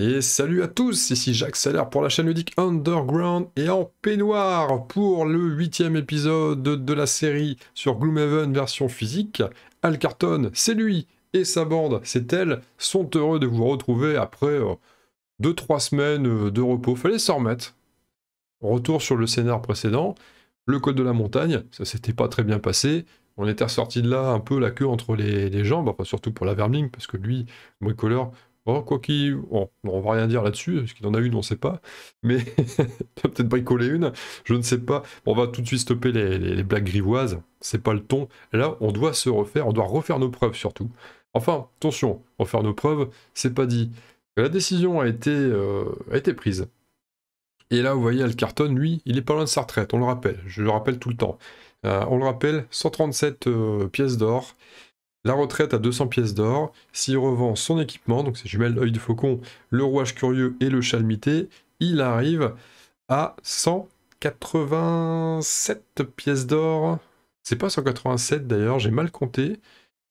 Et salut à tous, ici Jacques Saler pour la chaîne ludique Underground et en peignoir pour le huitième épisode de la série sur Gloomhaven version physique. Al Carton, c'est lui, et sa bande, c'est elle, sont heureux de vous retrouver après 2-3 euh, semaines euh, de repos. Fallait s'en remettre. Retour sur le scénar précédent, le code de la montagne, ça s'était pas très bien passé. On était ressorti de là un peu la queue entre les, jambes, surtout pour la Vermling, parce que lui, bricoleur, Hein, quoi qu'il... Bon, on va rien dire là-dessus, ce qu'il en a une, on ne sait pas. Mais peut-être bricoler une, je ne sais pas. on va tout de suite stopper les, blagues grivoises, c'est pas le ton. Là, on doit se refaire, on doit refaire nos preuves surtout. Enfin, attention, refaire nos preuves, c'est pas dit. La décision a été, euh, prise. Et là, vous voyez, Alcarton, lui, il est pas loin de sa retraite, on le rappelle, je le rappelle tout le temps. Euh, on le rappelle, 137 euh, pièces d'or, la retraite à 200 pièces d'or. S'il revend son équipement, donc ses jumelles l'œil de faucon, le rouage curieux et le chalmité, il arrive à 187 pièces d'or. C'est pas 187 d'ailleurs, j'ai mal compté.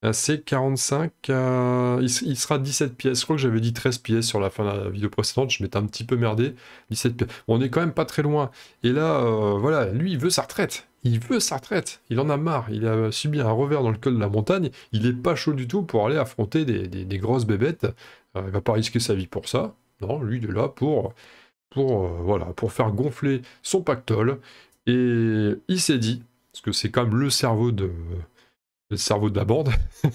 Euh, c'est 45, euh, il, sera 17 pièces. Je crois que j'avais dit 13 pièces sur la fin de la vidéo précédente, je m'étais un petit peu merdé. 17 pièces. on est quand même pas très loin. Et là, euh, voilà, lui, il veut sa retraite. Il veut sa retraite, il en a marre, il a subi un revers dans le col de la montagne, il n'est pas chaud du tout pour aller affronter des, grosses bébêtes, euh, il va pas risquer sa vie pour ça, non, lui il est là pour, pour, euh, voilà, pour faire gonfler son pactole, et il s'est dit, parce que c'est quand même le cerveau de, cerveau de la bande,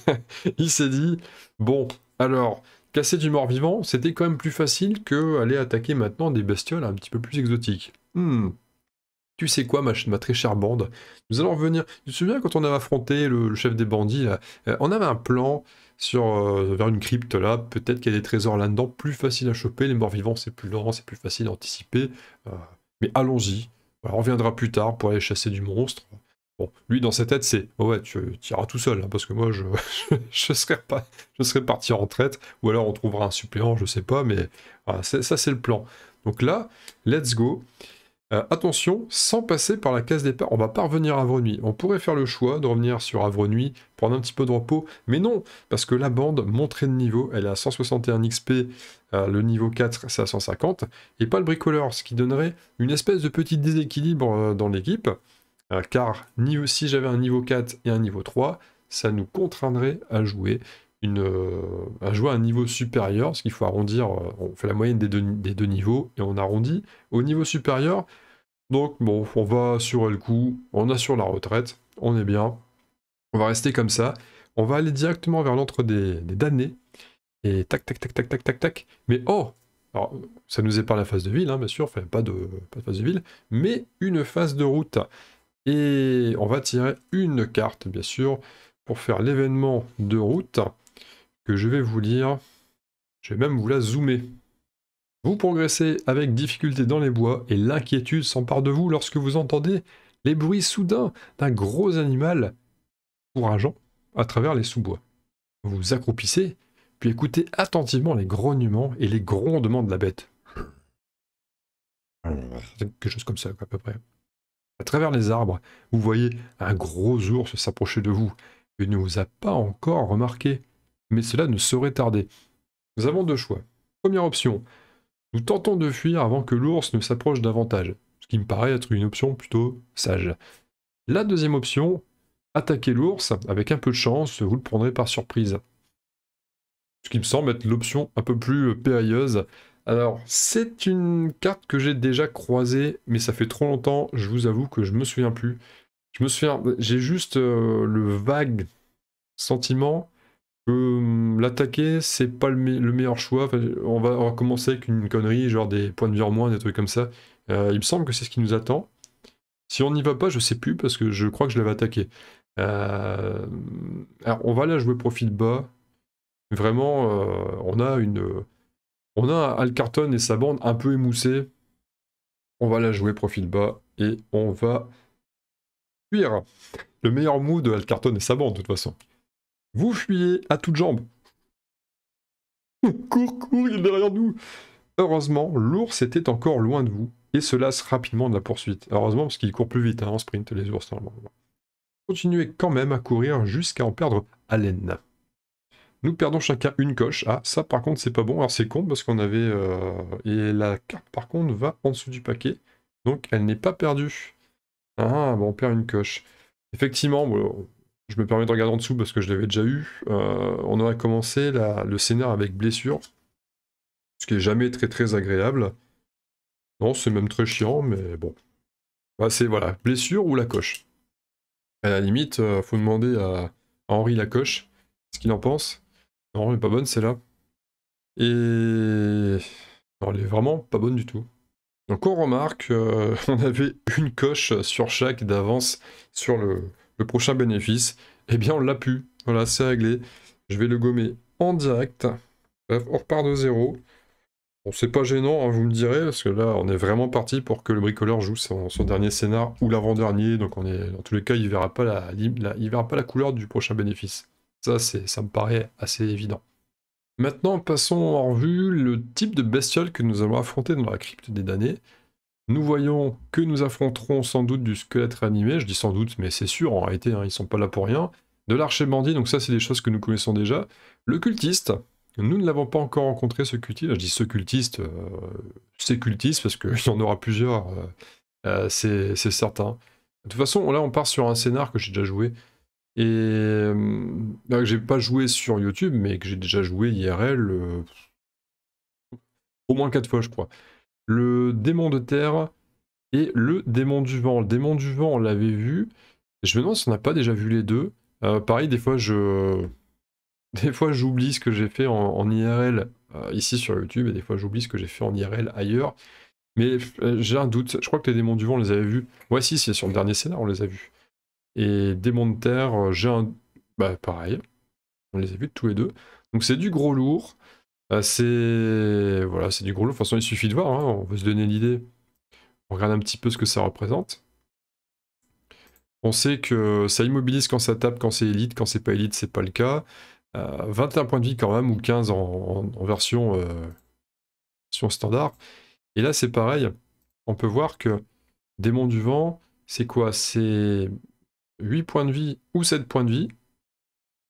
il s'est dit, bon, alors, casser du mort-vivant, c'était quand même plus facile que aller attaquer maintenant des bestioles un petit peu plus exotiques. Hmm. Tu sais quoi, ma, ma, très chère bande Nous allons revenir. Tu te souviens quand on avait affronté le, chef des bandits euh, On avait un plan sur euh, vers une crypte là. Peut-être qu'il y a des trésors là-dedans, plus facile à choper. Les morts vivants, c'est plus lent, c'est plus facile à anticiper. Euh, mais allons-y. On reviendra plus tard pour aller chasser du monstre. Bon, lui dans sa tête, c'est oh ouais, tu, iras tout seul hein, parce que moi je, serais pas, je serai parti en retraite ou alors on trouvera un suppléant, je sais pas, mais voilà, ça c'est le plan. Donc là, let's go. Euh, attention, sans passer par la case départ, on va pas revenir à avronuit On pourrait faire le choix de revenir sur avronuit prendre un petit peu de repos, mais non, parce que la bande montrée de niveau, elle est à 161 XP, euh, le niveau 4 c'est à 150, et pas le bricoleur, ce qui donnerait une espèce de petit déséquilibre euh, dans l'équipe, car si j'avais un niveau 4 et un niveau 3, ça nous contraindrait à jouer une, un à un niveau supérieur, ce qu'il faut arrondir, on fait la moyenne des deux, niveaux et on arrondit au niveau supérieur donc bon, on va assurer le coup, on assure la retraite, on est bien. On va rester comme ça. On va aller directement vers l'entre des, damnés. Et tac, tac, tac, tac, tac, tac, tac. Mais oh Alors, ça nous est pas la phase de ville, hein, bien sûr, enfin, pas de, pas de phase de ville, mais une phase de route. Et on va tirer une carte, bien sûr, pour faire l'événement de route que je vais vous lire. Je vais même vous la zoomer. Vous progressez avec difficulté dans les bois et l'inquiétude s'empare de vous lorsque vous entendez les bruits soudains d'un gros animal courageant à travers les sous-bois. Vous accroupissez, puis écoutez attentivement les grognements et les grondements de la bête. Quelque chose comme ça, à peu près. À travers les arbres, vous voyez un gros ours s'approcher de vous. Il ne vous a pas encore remarqué, mais cela ne saurait tarder. Nous avons deux choix. Première option, nous tentons de fuir avant que l'ours ne s'approche davantage, ce qui me paraît être une option plutôt sage. La deuxième option, attaquer l'ours, avec un peu de chance, vous le prendrez par surprise. Ce qui me semble être l'option un peu plus euh, périlleuse. Alors, c'est une carte que j'ai déjà croisée, mais ça fait trop longtemps, je vous avoue que je me souviens plus. Je me souviens, j'ai juste euh, le vague sentiment Hum, l'attaquer, c'est pas le, meilleur choix. on, va, recommencer commencer avec une connerie, genre des points de vie en moins, des trucs comme ça. Euh, il me semble que c'est ce qui nous attend. Si on n'y va pas, je sais plus, parce que je crois que je l'avais attaqué. Euh, alors, on va la jouer profil bas. Vraiment, euh, on a une. On a Alcarton et sa bande un peu émoussée. On va la jouer profil bas et on va fuir. Le meilleur mou de Alcarton et sa bande, de toute façon. Vous fuyez à toutes jambes. cours, cours, il est derrière nous. Heureusement, l'ours était encore loin de vous et se lasse rapidement de la poursuite. Heureusement, parce qu'il court plus vite hein, en sprint, les ours, normalement. Hein. Continuez quand même à courir jusqu'à en perdre haleine. Nous perdons chacun une coche. Ah, ça par contre, c'est pas bon. Alors c'est con parce qu'on avait... Euh, et la carte par contre va en dessous du paquet. Donc elle n'est pas perdue. Ah, bon, on perd une coche. Effectivement, bon, je me permets de regarder en dessous parce que je l'avais déjà eu. Euh, on aurait commencé le scénar avec blessure, ce qui est jamais très très agréable. Non, c'est même très chiant, mais bon. Bah, c'est voilà, blessure ou la coche. À la limite, euh, faut demander à, Henri Henri Lacoche ce qu'il en pense. Non, elle est pas bonne celle-là. Et. elle est vraiment pas bonne du tout. Donc on remarque, euh, on avait une coche sur chaque d'avance sur le, prochain bénéfice, eh bien on l'a pu. Voilà, c'est réglé. Je vais le gommer en direct. on repart de zéro. On c'est pas gênant, hein, vous me direz, parce que là, on est vraiment parti pour que le bricoleur joue son, dernier scénar ou l'avant-dernier. Donc, on est, dans tous les cas, il verra pas la, il verra pas la couleur du prochain bénéfice. Ça, c'est ça me paraît assez évident. Maintenant, passons en revue le type de bestiole que nous allons affronter dans la crypte des damnés. Nous voyons que nous affronterons sans doute du squelette réanimé, je dis sans doute, mais c'est sûr, en réalité, hein, ils sont pas là pour rien. De l'archer bandit, donc ça c'est des choses que nous connaissons déjà. Le cultiste, nous ne l'avons pas encore rencontré ce cultiste, je dis ce cultiste, euh, c'est cultiste parce qu'il y en aura plusieurs, euh, euh, c'est certain. De toute façon, là on part sur un scénar que j'ai déjà joué, et bah, que j'ai pas joué sur YouTube, mais que j'ai déjà joué IRL au moins quatre fois je crois le démon de terre et le démon du vent. Le démon du vent, on l'avait vu. Je me demande si on n'a pas déjà vu les deux. Euh, pareil, des fois, je... Des fois, j'oublie ce que j'ai fait en, IRL euh, ici sur YouTube, et des fois, j'oublie ce que j'ai fait en IRL ailleurs. Mais euh, j'ai un doute. Je crois que les démons du vent, on les avait vus. Ouais, si, c'est sur le dernier scénario, on les a vus. Et démon de terre, j'ai un... Bah, pareil. On les a vus tous les deux. Donc, c'est du gros lourd. Euh, c'est voilà, c'est du gros lot. De toute façon, il suffit de voir. Hein. on veut se donner l'idée. On regarde un petit peu ce que ça représente. On sait que ça immobilise quand ça tape, quand c'est élite, quand c'est pas élite, c'est pas le cas. 21 euh, points de vie quand même, ou 15 en, euh, version, standard. Et là, c'est pareil. On peut voir que Démon du Vent, c'est quoi C'est 8 points de vie ou 7 points de vie.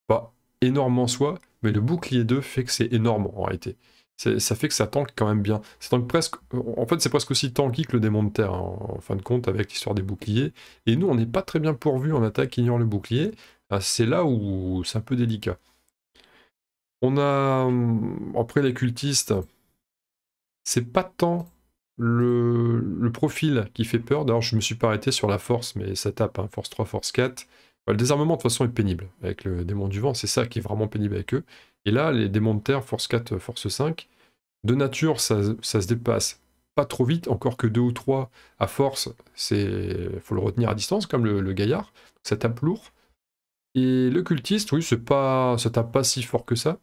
Pas énormément soit mais le bouclier 2 fait que c'est énorme en réalité. Ça fait que ça tanque quand même bien. presque, en fait, c'est presque aussi tanky que le démon de terre, hein, en fin de compte, avec l'histoire des boucliers. Et nous, on n'est pas très bien pourvu en attaque ignore le bouclier. Ah, c'est là où c'est un peu délicat. On a, hum, après les cultistes, c'est pas tant le, profil qui fait peur. D'ailleurs, je me suis pas arrêté sur la force, mais ça tape, hein, force 3, force 4. Bah, le désarmement, de toute façon, est pénible avec le démon du vent. C'est ça qui est vraiment pénible avec eux. Et là, les démons de terre, force 4, euh, force 5, de nature, ça, se dépasse pas trop vite, encore que 2 ou 3 à force, c'est faut le retenir à distance, comme le, gaillard. Ça tape lourd. Et le cultiste, oui, pas, ça tape pas si fort que ça.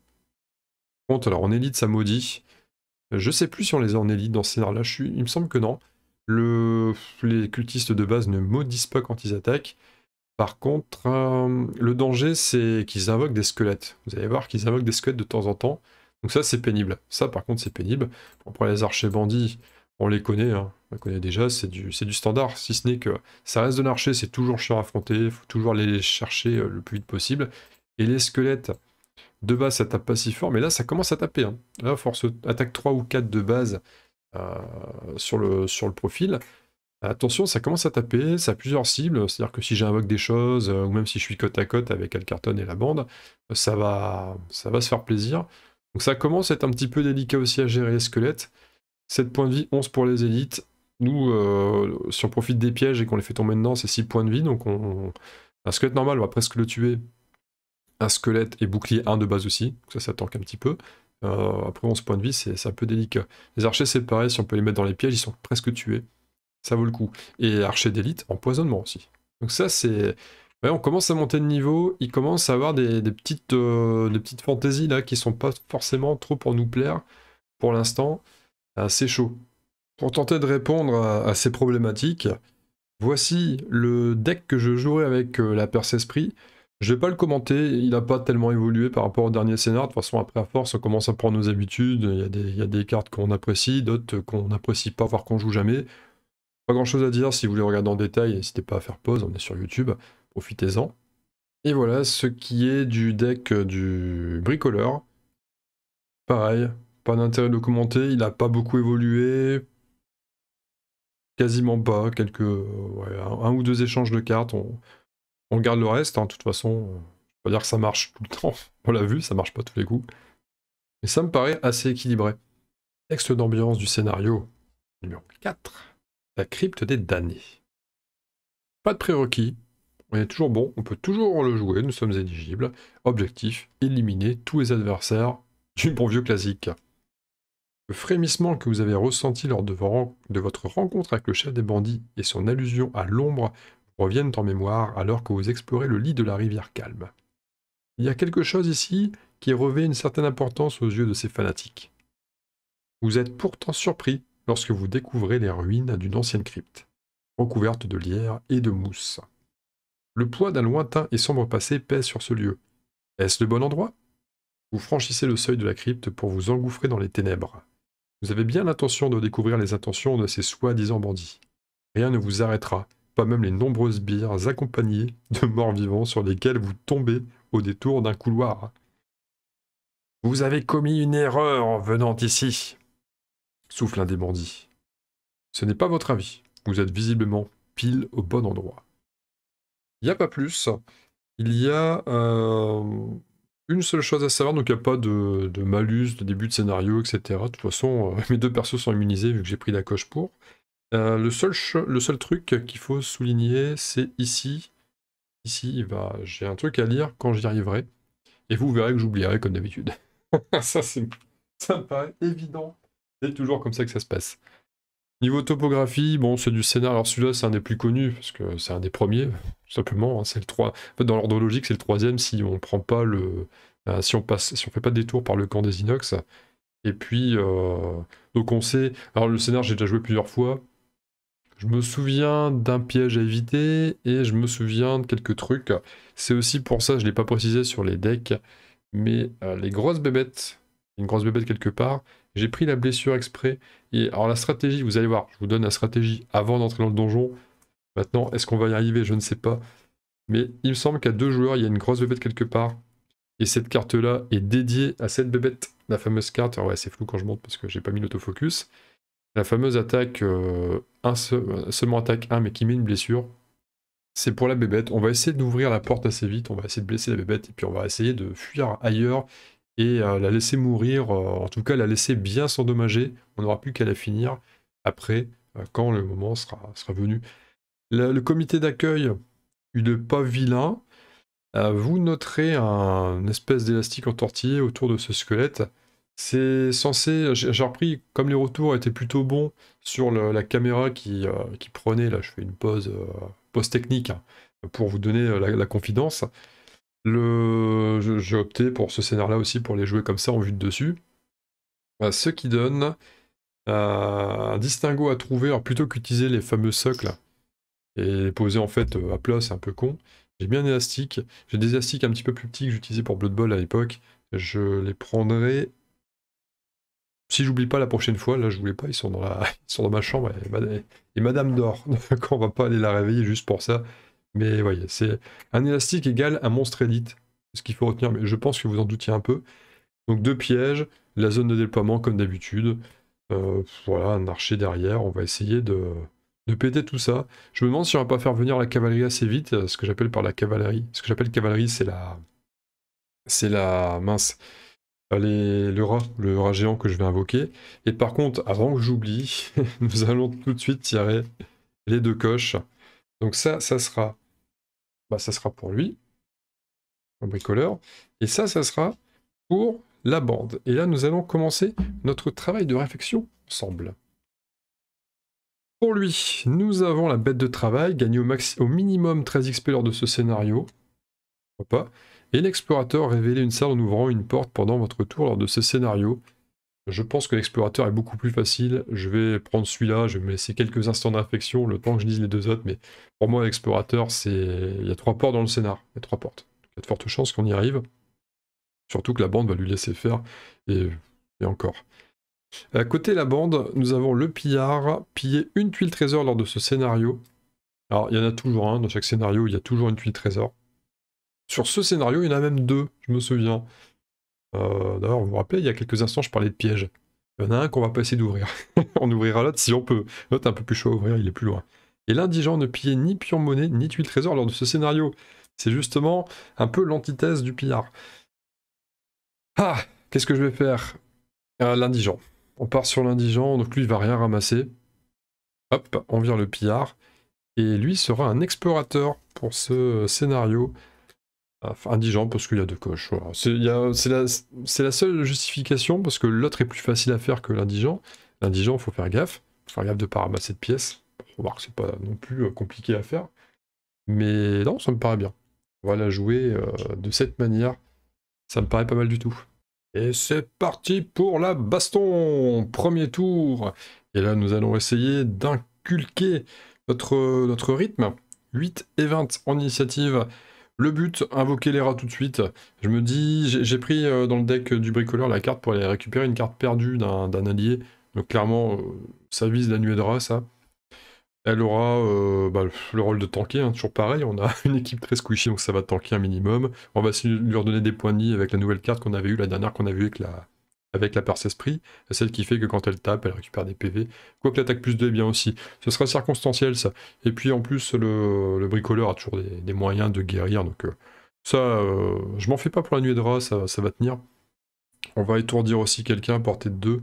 alors en élite, ça maudit. Je sais plus si on les a en élite dans ce scénario-là. Il me semble que non. Le, les cultistes de base ne maudissent pas quand ils attaquent. Par contre, euh, le danger, c'est qu'ils invoquent des squelettes. Vous allez voir qu'ils invoquent des squelettes de temps en temps. Donc ça, c'est pénible. Ça, par contre, c'est pénible. Après les archers bandits, on les connaît. Hein. On les connaît déjà. C'est du, standard. Si ce n'est que ça reste de l'archer, c'est toujours chiant à affronter. Il faut toujours les chercher euh, le plus vite possible. Et les squelettes, de base, ça tape pas si fort. Mais là, ça commence à taper. Hein. Là, force attaque 3 ou 4 de base euh, sur, le, sur le profil. Attention, ça commence à taper, ça a plusieurs cibles, c'est-à-dire que si j'invoque des choses, euh, ou même si je suis côte à côte avec Alcarton et la bande, euh, ça va, ça va se faire plaisir. Donc ça commence à être un petit peu délicat aussi à gérer les squelettes. 7 points de vie, 11 pour les élites. Nous, euh, si on profite des pièges et qu'on les fait tomber dedans, c'est 6 points de vie, donc on, un squelette normal, on va presque le tuer. Un squelette et bouclier 1 de base aussi, ça, ça tank un petit peu. après 11 points de vie, c'est un peu délicat. Les archers, c'est pareil, si on peut les mettre dans les pièges, ils sont presque tués ça vaut le coup. Et archer d'élite, empoisonnement aussi. Donc ça, c'est... on commence à monter de niveau, il commence à avoir des, petites, euh, des petites fantaisies là qui sont pas forcément trop pour nous plaire. Pour l'instant, ah, c'est chaud. Pour tenter de répondre à, ces problématiques, voici le deck que je jouerai avec euh, la Perse Esprit. Je vais pas le commenter, il n'a pas tellement évolué par rapport au dernier scénar. De toute façon, après à force, on commence à prendre nos habitudes. Il y a des, y a des cartes qu'on apprécie, d'autres qu'on n'apprécie pas, voire qu'on joue jamais. Pas grand chose à dire, si vous voulez regarder en détail, n'hésitez pas à faire pause, on est sur YouTube, profitez-en. Et voilà ce qui est du deck euh, du bricoleur. Pareil, pas d'intérêt de commenter, il n'a pas beaucoup évolué, quasiment pas, quelques, euh, un, ou deux échanges de cartes, on, garde le reste, hein. de toute façon, on euh, va dire que ça marche tout le temps, on l'a vu, ça marche pas tous les coups. Mais ça me paraît assez équilibré. Texte d'ambiance du scénario numéro 4. La crypte des damnés. Pas de prérequis, on est toujours bon, on peut toujours le jouer, nous sommes éligibles. Objectif, éliminer tous les adversaires du bon vieux classique. Le frémissement que vous avez ressenti lors de votre rencontre avec le chef des bandits et son allusion à l'ombre reviennent en mémoire alors que vous explorez le lit de la rivière calme. Il y a quelque chose ici qui revêt une certaine importance aux yeux de ces fanatiques. Vous êtes pourtant surpris lorsque vous découvrez les ruines d'une ancienne crypte, recouverte de lierre et de mousse. Le poids d'un lointain et sombre passé pèse sur ce lieu. Est-ce le bon endroit Vous franchissez le seuil de la crypte pour vous engouffrer dans les ténèbres. Vous avez bien l'intention de découvrir les intentions de ces soi-disant bandits. Rien ne vous arrêtera, pas même les nombreuses bières accompagnées de morts vivants sur lesquelles vous tombez au détour d'un couloir. Vous avez commis une erreur en venant ici, souffle un des bandits. Ce n'est pas votre avis. Vous êtes visiblement pile au bon endroit. Il n'y a pas plus. Il y a euh, une seule chose à savoir, donc il n'y a pas de, malus, de début de scénario, etc. De toute façon, euh, mes deux persos sont immunisés vu que j'ai pris la coche pour. Euh, le, seul le seul truc qu'il faut souligner, c'est ici. Ici, bah, j'ai un truc à lire quand j'y arriverai. Et vous verrez que j'oublierai comme d'habitude. ça, c'est... sympa, évident. C'est toujours comme ça que ça se passe. Niveau topographie, bon, c'est du scénar. Alors celui-là, c'est un des plus connus, parce que c'est un des premiers, tout simplement. Hein. c'est le 3... dans l'ordre logique, c'est le troisième si on prend pas le... Euh, si on passe, si on fait pas de détour par le camp des inox. Et puis, euh, donc on sait... Alors le scénar, j'ai déjà joué plusieurs fois. Je me souviens d'un piège à éviter, et je me souviens de quelques trucs. C'est aussi pour ça, je ne l'ai pas précisé sur les decks, mais euh, les grosses bébêtes, une grosse bébête quelque part, j'ai pris la blessure exprès. Et alors la stratégie, vous allez voir, je vous donne la stratégie avant d'entrer dans le donjon. Maintenant, est-ce qu'on va y arriver Je ne sais pas. Mais il me semble qu'à deux joueurs, il y a une grosse bébête quelque part. Et cette carte-là est dédiée à cette bébête. La fameuse carte, ouais, c'est flou quand je monte parce que j'ai pas mis l'autofocus. La fameuse attaque, euh, un euh, seulement attaque 1, mais qui met une blessure. C'est pour la bébête. On va essayer d'ouvrir la porte assez vite. On va essayer de blesser la bébête. Et puis on va essayer de fuir ailleurs et euh, la laisser mourir, euh, en tout cas la laisser bien s'endommager. On n'aura plus qu'à la finir après, euh, quand le moment sera, venu. Le, comité d'accueil, il n'est pas vilain. vous noterez un, espèce d'élastique entortillé autour de ce squelette. C'est censé, j'ai repris, comme les retours étaient plutôt bons sur la caméra qui, prenait, là je fais une pause, technique hein, pour vous donner la, la confidence, le... J'ai opté pour ce scénario là aussi pour les jouer comme ça en vue de dessus. Bah, ce qui donne euh, un distinguo à trouver. plutôt qu'utiliser les fameux socles et poser en fait euh, à plat, c'est un peu con. J'ai bien élastique. J'ai des élastiques un petit peu plus petits que j'utilisais pour Blood Bowl à l'époque. Je les prendrai. Si j'oublie pas la prochaine fois, là je voulais pas, ils sont dans, ils sont dans ma chambre et, madame, et madame dort. Donc on va pas aller la réveiller juste pour ça. Mais voyez, c'est un élastique égal un monstre élite. Ce qu'il faut retenir, mais je pense que vous en doutiez un peu. Donc deux pièges, la zone de déploiement comme d'habitude. Euh, voilà, un archer derrière. On va essayer de, de péter tout ça. Je me demande si on va pas faire venir la cavalerie assez vite. Ce que j'appelle par la cavalerie. Ce que j'appelle cavalerie, c'est la. C'est la. Mince. Allez, euh, le rat, le rat géant que je vais invoquer. Et par contre, avant que j'oublie, nous allons tout de suite tirer les deux coches. Donc ça, ça sera bah, ça sera pour lui, le bricoleur, et ça, ça sera pour la bande. Et là, nous allons commencer notre travail de réflexion ensemble. Pour lui, nous avons la bête de travail, gagner au, au minimum 13 XP lors de ce scénario. pas Et l'explorateur révéler une salle en ouvrant une porte pendant votre tour lors de ce scénario. Je pense que l'explorateur est beaucoup plus facile. Je vais prendre celui-là, je vais me laisser quelques instants d'infection, le temps que je dise les deux autres. Mais pour moi, l'explorateur, c'est. Il y a trois portes dans le scénar. Il y a trois portes. Il y a de fortes chances qu'on y arrive. Surtout que la bande va lui laisser faire. Et, et encore. À côté de la bande, nous avons le pillard, piller une tuile trésor lors de ce scénario. Alors, il y en a toujours un. Dans chaque scénario, il y a toujours une tuile trésor. Sur ce scénario, il y en a même deux, je me souviens. Euh, d'ailleurs, vous vous rappelez, il y a quelques instants, je parlais de pièges. Il y en a un qu'on va pas essayer d'ouvrir. on ouvrira l'autre si on peut. L'autre est un peu plus chaud à ouvrir, il est plus loin. Et l'indigent ne pillait ni pion monnaie, ni tuile trésor lors de ce scénario. C'est justement un peu l'antithèse du pillard. Ah Qu'est-ce que je vais faire euh, L'indigent. On part sur l'indigent, donc lui il va rien ramasser. Hop, on vire le pillard. Et lui sera un explorateur pour ce scénario indigent parce qu'il y a deux coches. C'est la, seule justification parce que l'autre est plus facile à faire que l'indigent. L'indigent, il faut faire gaffe. Il faut faire gaffe de ne pas ramasser de pièces. On voir que c'est pas non plus euh, compliqué à faire. Mais non, ça me paraît bien. On va la jouer euh, de cette manière. Ça me paraît pas mal du tout. Et c'est parti pour la baston Premier tour Et là, nous allons essayer d'inculquer notre, notre rythme. 8 et 20 en initiative le but, invoquer les rats tout de suite. Je me dis, j'ai pris euh, dans le deck du bricoleur la carte pour aller récupérer une carte perdue d'un allié. Donc clairement, euh, ça vise la nuée de rats, ça. Elle aura euh, bah, le rôle de tanker, hein, toujours pareil, on a une équipe très squishy, donc ça va tanker un minimum. On va lui redonner des points de vie avec la nouvelle carte qu'on avait eue, la dernière qu'on a vue avec la, avec la perce esprit, celle qui fait que quand elle tape, elle récupère des PV. Quoique l'attaque plus 2 est bien aussi. Ce sera circonstanciel ça. Et puis en plus, le, bricoleur a toujours des, moyens de guérir, donc euh, ça, euh, je m'en fais pas pour la Nuit de rats, ça, va tenir. On va étourdir aussi quelqu'un, portée de 2.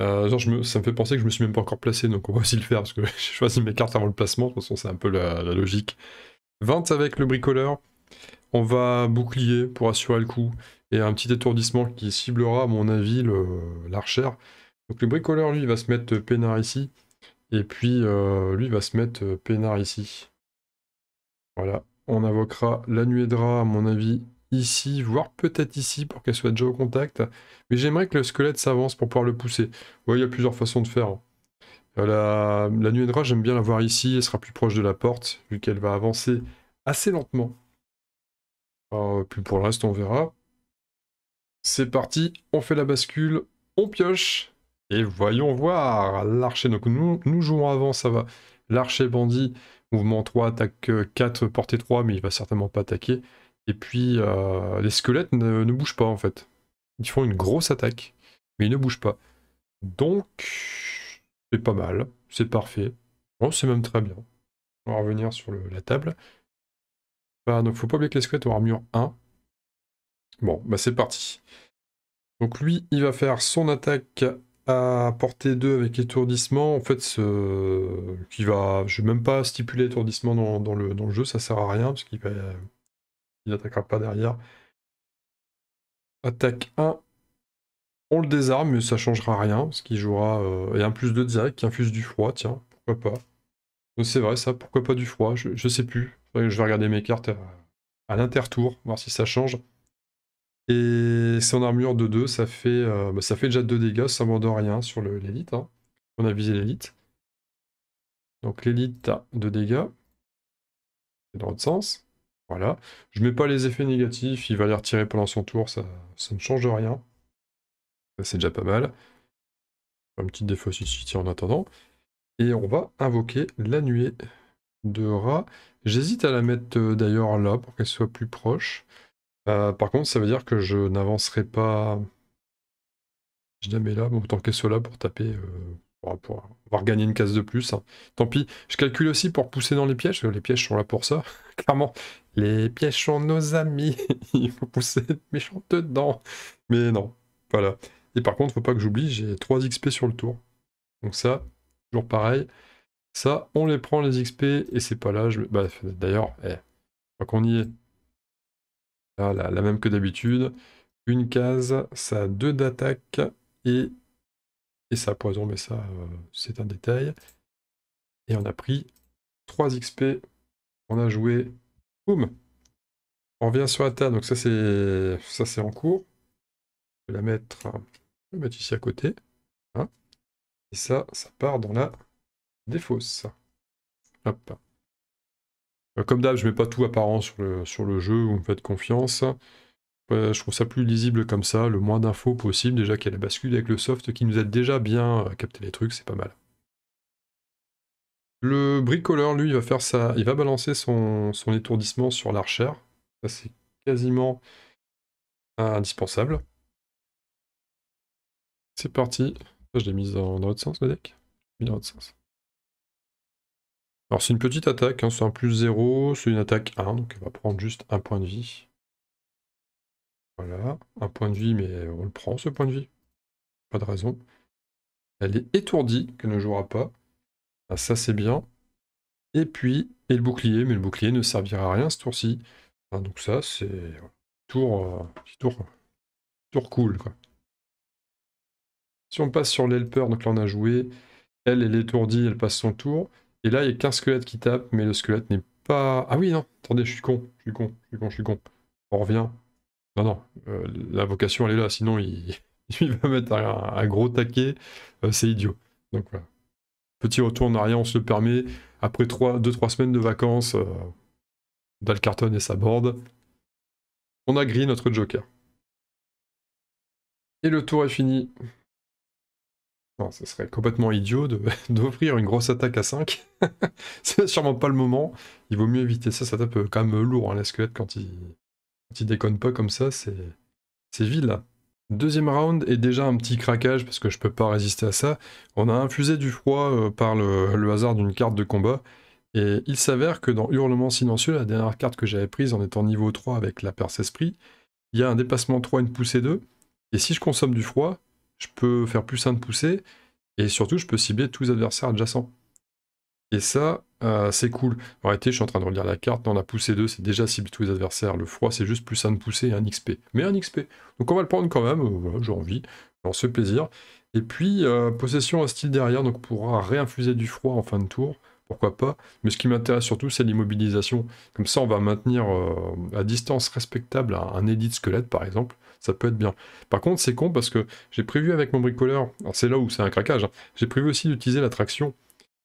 Euh, je ça me fait penser que je me suis même pas encore placé, donc on va aussi le faire, parce que j'ai choisi mes cartes avant le placement, de toute façon c'est un peu la, la logique. 20 avec le bricoleur. On va bouclier pour assurer le coup et un petit étourdissement qui ciblera, à mon avis, l'archère. Donc le bricoleur, lui, va se mettre euh, peinard ici. Et puis, euh, lui, va se mettre euh, peinard ici. Voilà. On invoquera la nuée à mon avis, ici, voire peut-être ici, pour qu'elle soit déjà au contact. Mais j'aimerais que le squelette s'avance pour pouvoir le pousser. Ouais, il y a plusieurs façons de faire. Hein. La, la nuée j'aime bien la voir ici. Elle sera plus proche de la porte, vu qu'elle va avancer assez lentement. Bah, puis pour le reste, on verra. C'est parti, on fait la bascule, on pioche, et voyons voir. L'archer, nous, nous jouons avant, ça va. L'archer bandit, mouvement 3, attaque 4, euh, portée 3, mais il va certainement pas attaquer. Et puis, euh, les squelettes ne, bougent pas, en fait. Ils font une grosse attaque, mais ils ne bougent pas. Donc, c'est pas mal, c'est parfait. on oh, c'est même très bien. On va revenir sur la table. Il bah, ne faut pas oublier que les squelettes ont armure 1. Bon, bah c'est parti. Donc lui, il va faire son attaque à portée 2 avec étourdissement. En fait, ce... qui va... je vais même pas stipuler étourdissement dans, le, jeu, ça sert à rien, parce qu'il il n'attaquera pas derrière. Attaque 1, on le désarme, mais ça changera rien, parce qu'il jouera... Euh, et un plus de direct qui infuse du froid, tiens, pourquoi pas. C'est vrai ça, pourquoi pas du froid, je, je sais plus je vais regarder mes cartes euh, à, l'intertour, voir si ça change. Et c'est en armure de 2, ça fait, euh, bah, ça fait déjà 2 dégâts, ça ne rien sur l'élite. Hein. On a visé l'élite. Donc l'élite a 2 dégâts. C'est dans l'autre sens. Voilà. Je mets pas les effets négatifs, il va les retirer pendant son tour, ça, ne change rien. C'est déjà pas mal. Un petit défaut ici, en attendant. Et on va invoquer la nuée de rat. J'hésite à la mettre euh, d'ailleurs là pour qu'elle soit plus proche. Euh, par contre, ça veut dire que je n'avancerai pas. Je la mets là, bon, tant qu'elle soit là pour taper, euh, pour, avoir gagné une case de plus. Hein. Tant pis, je calcule aussi pour pousser dans les pièges, les pièges sont là pour ça. Clairement, les pièges sont nos amis. Il faut pousser méchant dedans. Mais non, voilà. Et par contre, faut pas que j'oublie, j'ai 3 XP sur le tour. Donc ça, toujours pareil. Ça, on les prend les XP et c'est pas là. Je... D'ailleurs, eh, qu'on y est. Ah la même que d'habitude. Une case, ça a deux d'attaque et, et ça a poison, mais ça, euh, c'est un détail. Et on a pris 3 XP. On a joué. Boum On revient sur la table. Donc ça, c'est ça c'est en cours. Je vais la mettre, ici à côté. Hein. Et ça, ça part dans la défausse. Hop. Euh, comme d'hab, je mets pas tout apparent sur le, sur le jeu, vous me faites confiance. je trouve ça plus lisible comme ça, le moins d'infos possible. Déjà qu'elle y bascule avec le soft qui nous aide déjà bien à capter les trucs, c'est pas mal. Le bricoleur, lui, il va faire ça, il va balancer son, étourdissement sur l'archère. Ça, c'est quasiment indispensable. C'est parti. je l'ai mise dans, dans l'autre sens, le deck. Mis dans l'autre sens. Alors c'est une petite attaque, hein, c'est un plus 0, c'est une attaque 1, donc elle va prendre juste un point de vie. Voilà, un point de vie, mais on le prend ce point de vie. Pas de raison. Elle est étourdie, qu'elle ne jouera pas. Ah, ça c'est bien. Et puis, et le bouclier, mais le bouclier ne servira à rien ce tour-ci. Ah, donc ça, c'est tour, euh, tour, tour cool. Si on passe sur l'helper, donc là on a joué, elle, elle est étourdie, elle passe son tour. Et là, il n'y a qu'un squelette qui tape, mais le squelette n'est pas... Ah oui, non, attendez, je suis con, je suis con, je suis con, je suis con. On revient. Non, non, euh, la vocation, elle est là, sinon il, va mettre un, gros taquet, euh, c'est idiot. Donc voilà. Petit retour en arrière, on se le permet. Après 2-3 semaines de vacances, euh, Dalcarton et sa board, on a gris notre Joker. Et le tour est fini. Non, ce serait complètement idiot d'offrir une grosse attaque à 5. c'est sûrement pas le moment. Il vaut mieux éviter ça. Ça tape quand même lourd, hein, la squelette, quand il, déconne pas comme ça. C'est vide là. Deuxième round est déjà un petit craquage parce que je peux pas résister à ça. On a infusé du froid euh, par le, hasard d'une carte de combat. Et il s'avère que dans Hurlement Silencieux, la dernière carte que j'avais prise en étant niveau 3 avec la Perse Esprit, il y a un dépassement 3, une poussée 2. Et si je consomme du froid, je peux faire plus 1 de poussée, et surtout, je peux cibler tous les adversaires adjacents. Et ça, euh, c'est cool. En réalité, je suis en train de relire la carte. on la poussée 2, c'est déjà cibler tous les adversaires. Le froid, c'est juste plus 1 de poussée et un XP. Mais un XP. Donc on va le prendre quand même. Euh, j'ai envie. On ce plaisir. Et puis, euh, possession à style derrière. Donc pourra réinfuser du froid en fin de tour. Pourquoi pas. Mais ce qui m'intéresse surtout, c'est l'immobilisation. Comme ça, on va maintenir à distance respectable un, un squelette, par exemple ça peut être bien. Par contre, c'est con parce que j'ai prévu avec mon bricoleur, alors c'est là où c'est un craquage, hein, j'ai prévu aussi d'utiliser la traction,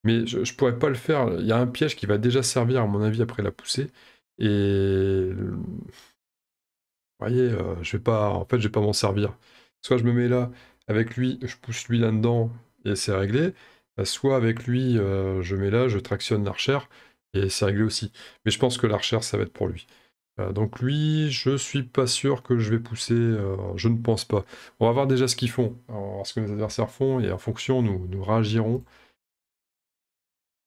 mais je, pourrais pas le faire. Il y a un piège qui va déjà servir, à mon avis, après la poussée. Et. Vous voyez, euh, je vais pas, en fait, je vais pas m'en servir. Soit je me mets là avec lui, je pousse lui là-dedans et c'est réglé. Euh, soit avec lui, euh, je mets là, je tractionne l'archère et c'est réglé aussi. Mais je pense que l'archère, ça va être pour lui. Euh, donc lui, je suis pas sûr que je vais pousser, euh, je ne pense pas. On va voir déjà ce qu'ils font, euh, on ce que nos adversaires font, et en fonction, nous, nous réagirons.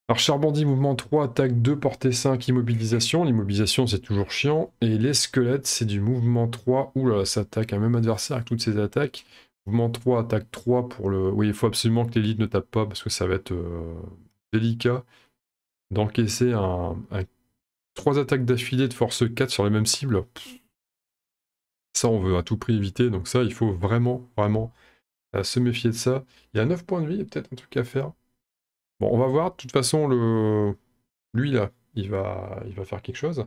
Alors Charbandi, mouvement 3, attaque 2, portée 5, immobilisation. L'immobilisation, c'est toujours chiant. Et les squelettes, c'est du mouvement 3. Ouh là ça attaque un même adversaire avec toutes ses attaques. Mouvement 3, attaque 3 pour le... Oui, il faut absolument que l'élite ne tape pas parce que ça va être délicat d'encaisser un Trois attaques d'affilée de force 4 sur les mêmes cibles. Ça, on veut à tout prix éviter. Donc ça, il faut vraiment, vraiment euh, se méfier de ça. Il y a 9 points de vie, il y a peut-être un truc à faire. Bon, on va voir. De toute façon, le... lui, là, il va, il va faire quelque chose.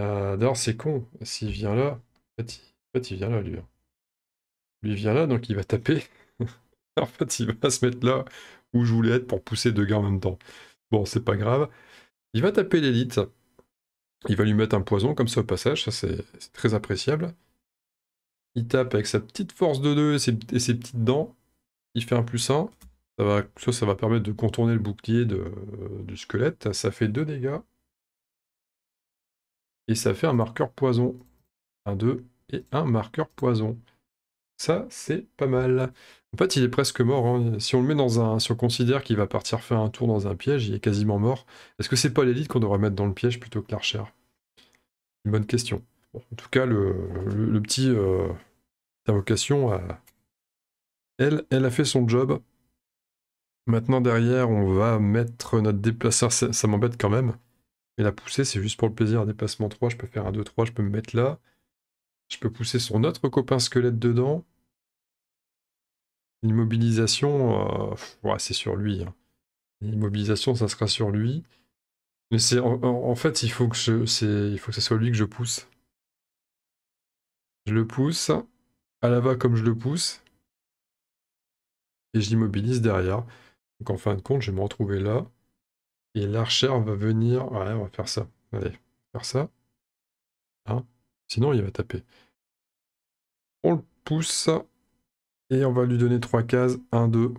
Euh, d'ailleurs, c'est con. S'il vient là... En fait, il... vient là, lui. Hein. Lui vient là, donc il va taper. en fait, il va se mettre là où je voulais être pour pousser deux gars en même temps. Bon, c'est pas grave. Il va taper l'élite. Il va lui mettre un poison comme ça au passage, ça c'est très appréciable. Il tape avec sa petite force de 2 et ses, petites dents. Il fait un plus 1. Ça, va, ça, va permettre de contourner le bouclier euh, du squelette. Ça fait 2 dégâts. Et ça fait un marqueur poison. Un 2 et un marqueur poison. Ça, c'est pas mal. En fait, il est presque mort. Hein. Si on le met dans un. Si on considère qu'il va partir faire un tour dans un piège, il est quasiment mort. Est-ce que c'est pas l'élite qu'on devrait mettre dans le piège plutôt que l'archère bonne question. en tout cas, le, petit, invocation. Euh, elle, elle a fait son job. Maintenant, derrière, on va mettre notre déplaceur. Ça, m'embête quand même. Et la poussée, c'est juste pour le plaisir. Déplacement 3, je peux faire un 2, 3, je peux me mettre là. Je peux pousser son autre copain squelette dedans. L'immobilisation, euh, ouais, c'est sur lui. L'immobilisation, hein. ça sera sur lui. Mais c'est en, fait, il faut que je, il faut que ce soit lui que je pousse. Je le pousse à la va comme je le pousse et je l'immobilise derrière. Donc en fin de compte, je vais me retrouver là et l'archère va venir. Ouais, on va faire ça. Allez, faire ça. Hein Sinon, il va taper. On le pousse et on va lui donner trois cases. 1, 2. On va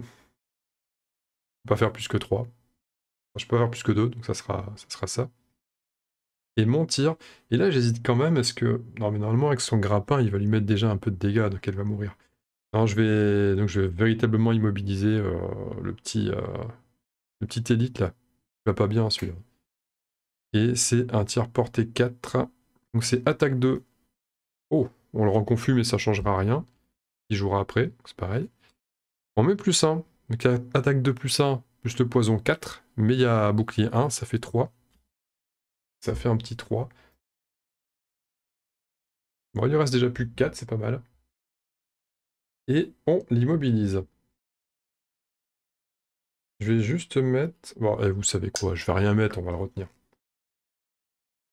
pas faire plus que 3 je peux avoir plus que deux, donc ça sera ça. Sera ça. Et Et là, j'hésite quand même. Est-ce que. Non, mais normalement, avec son grappin, il va lui mettre déjà un peu de dégâts, donc elle va mourir. je vais, donc je vais véritablement immobiliser euh, le petit euh, le petit élite là. Il va pas bien celui-là. Et c'est un tir porté 4. Donc c'est attaque 2. Oh, on le rend confus, mais ça changera rien. Il jouera après, c'est pareil. On met plus 1. Donc attaque 2 plus 1, Juste poison 4, mais il y a bouclier 1, ça fait 3. Ça fait un petit 3. Bon, il reste déjà plus que 4, c'est pas mal. Et on l'immobilise. Je vais juste mettre... Bon, et vous savez quoi, je vais rien mettre, on va le retenir.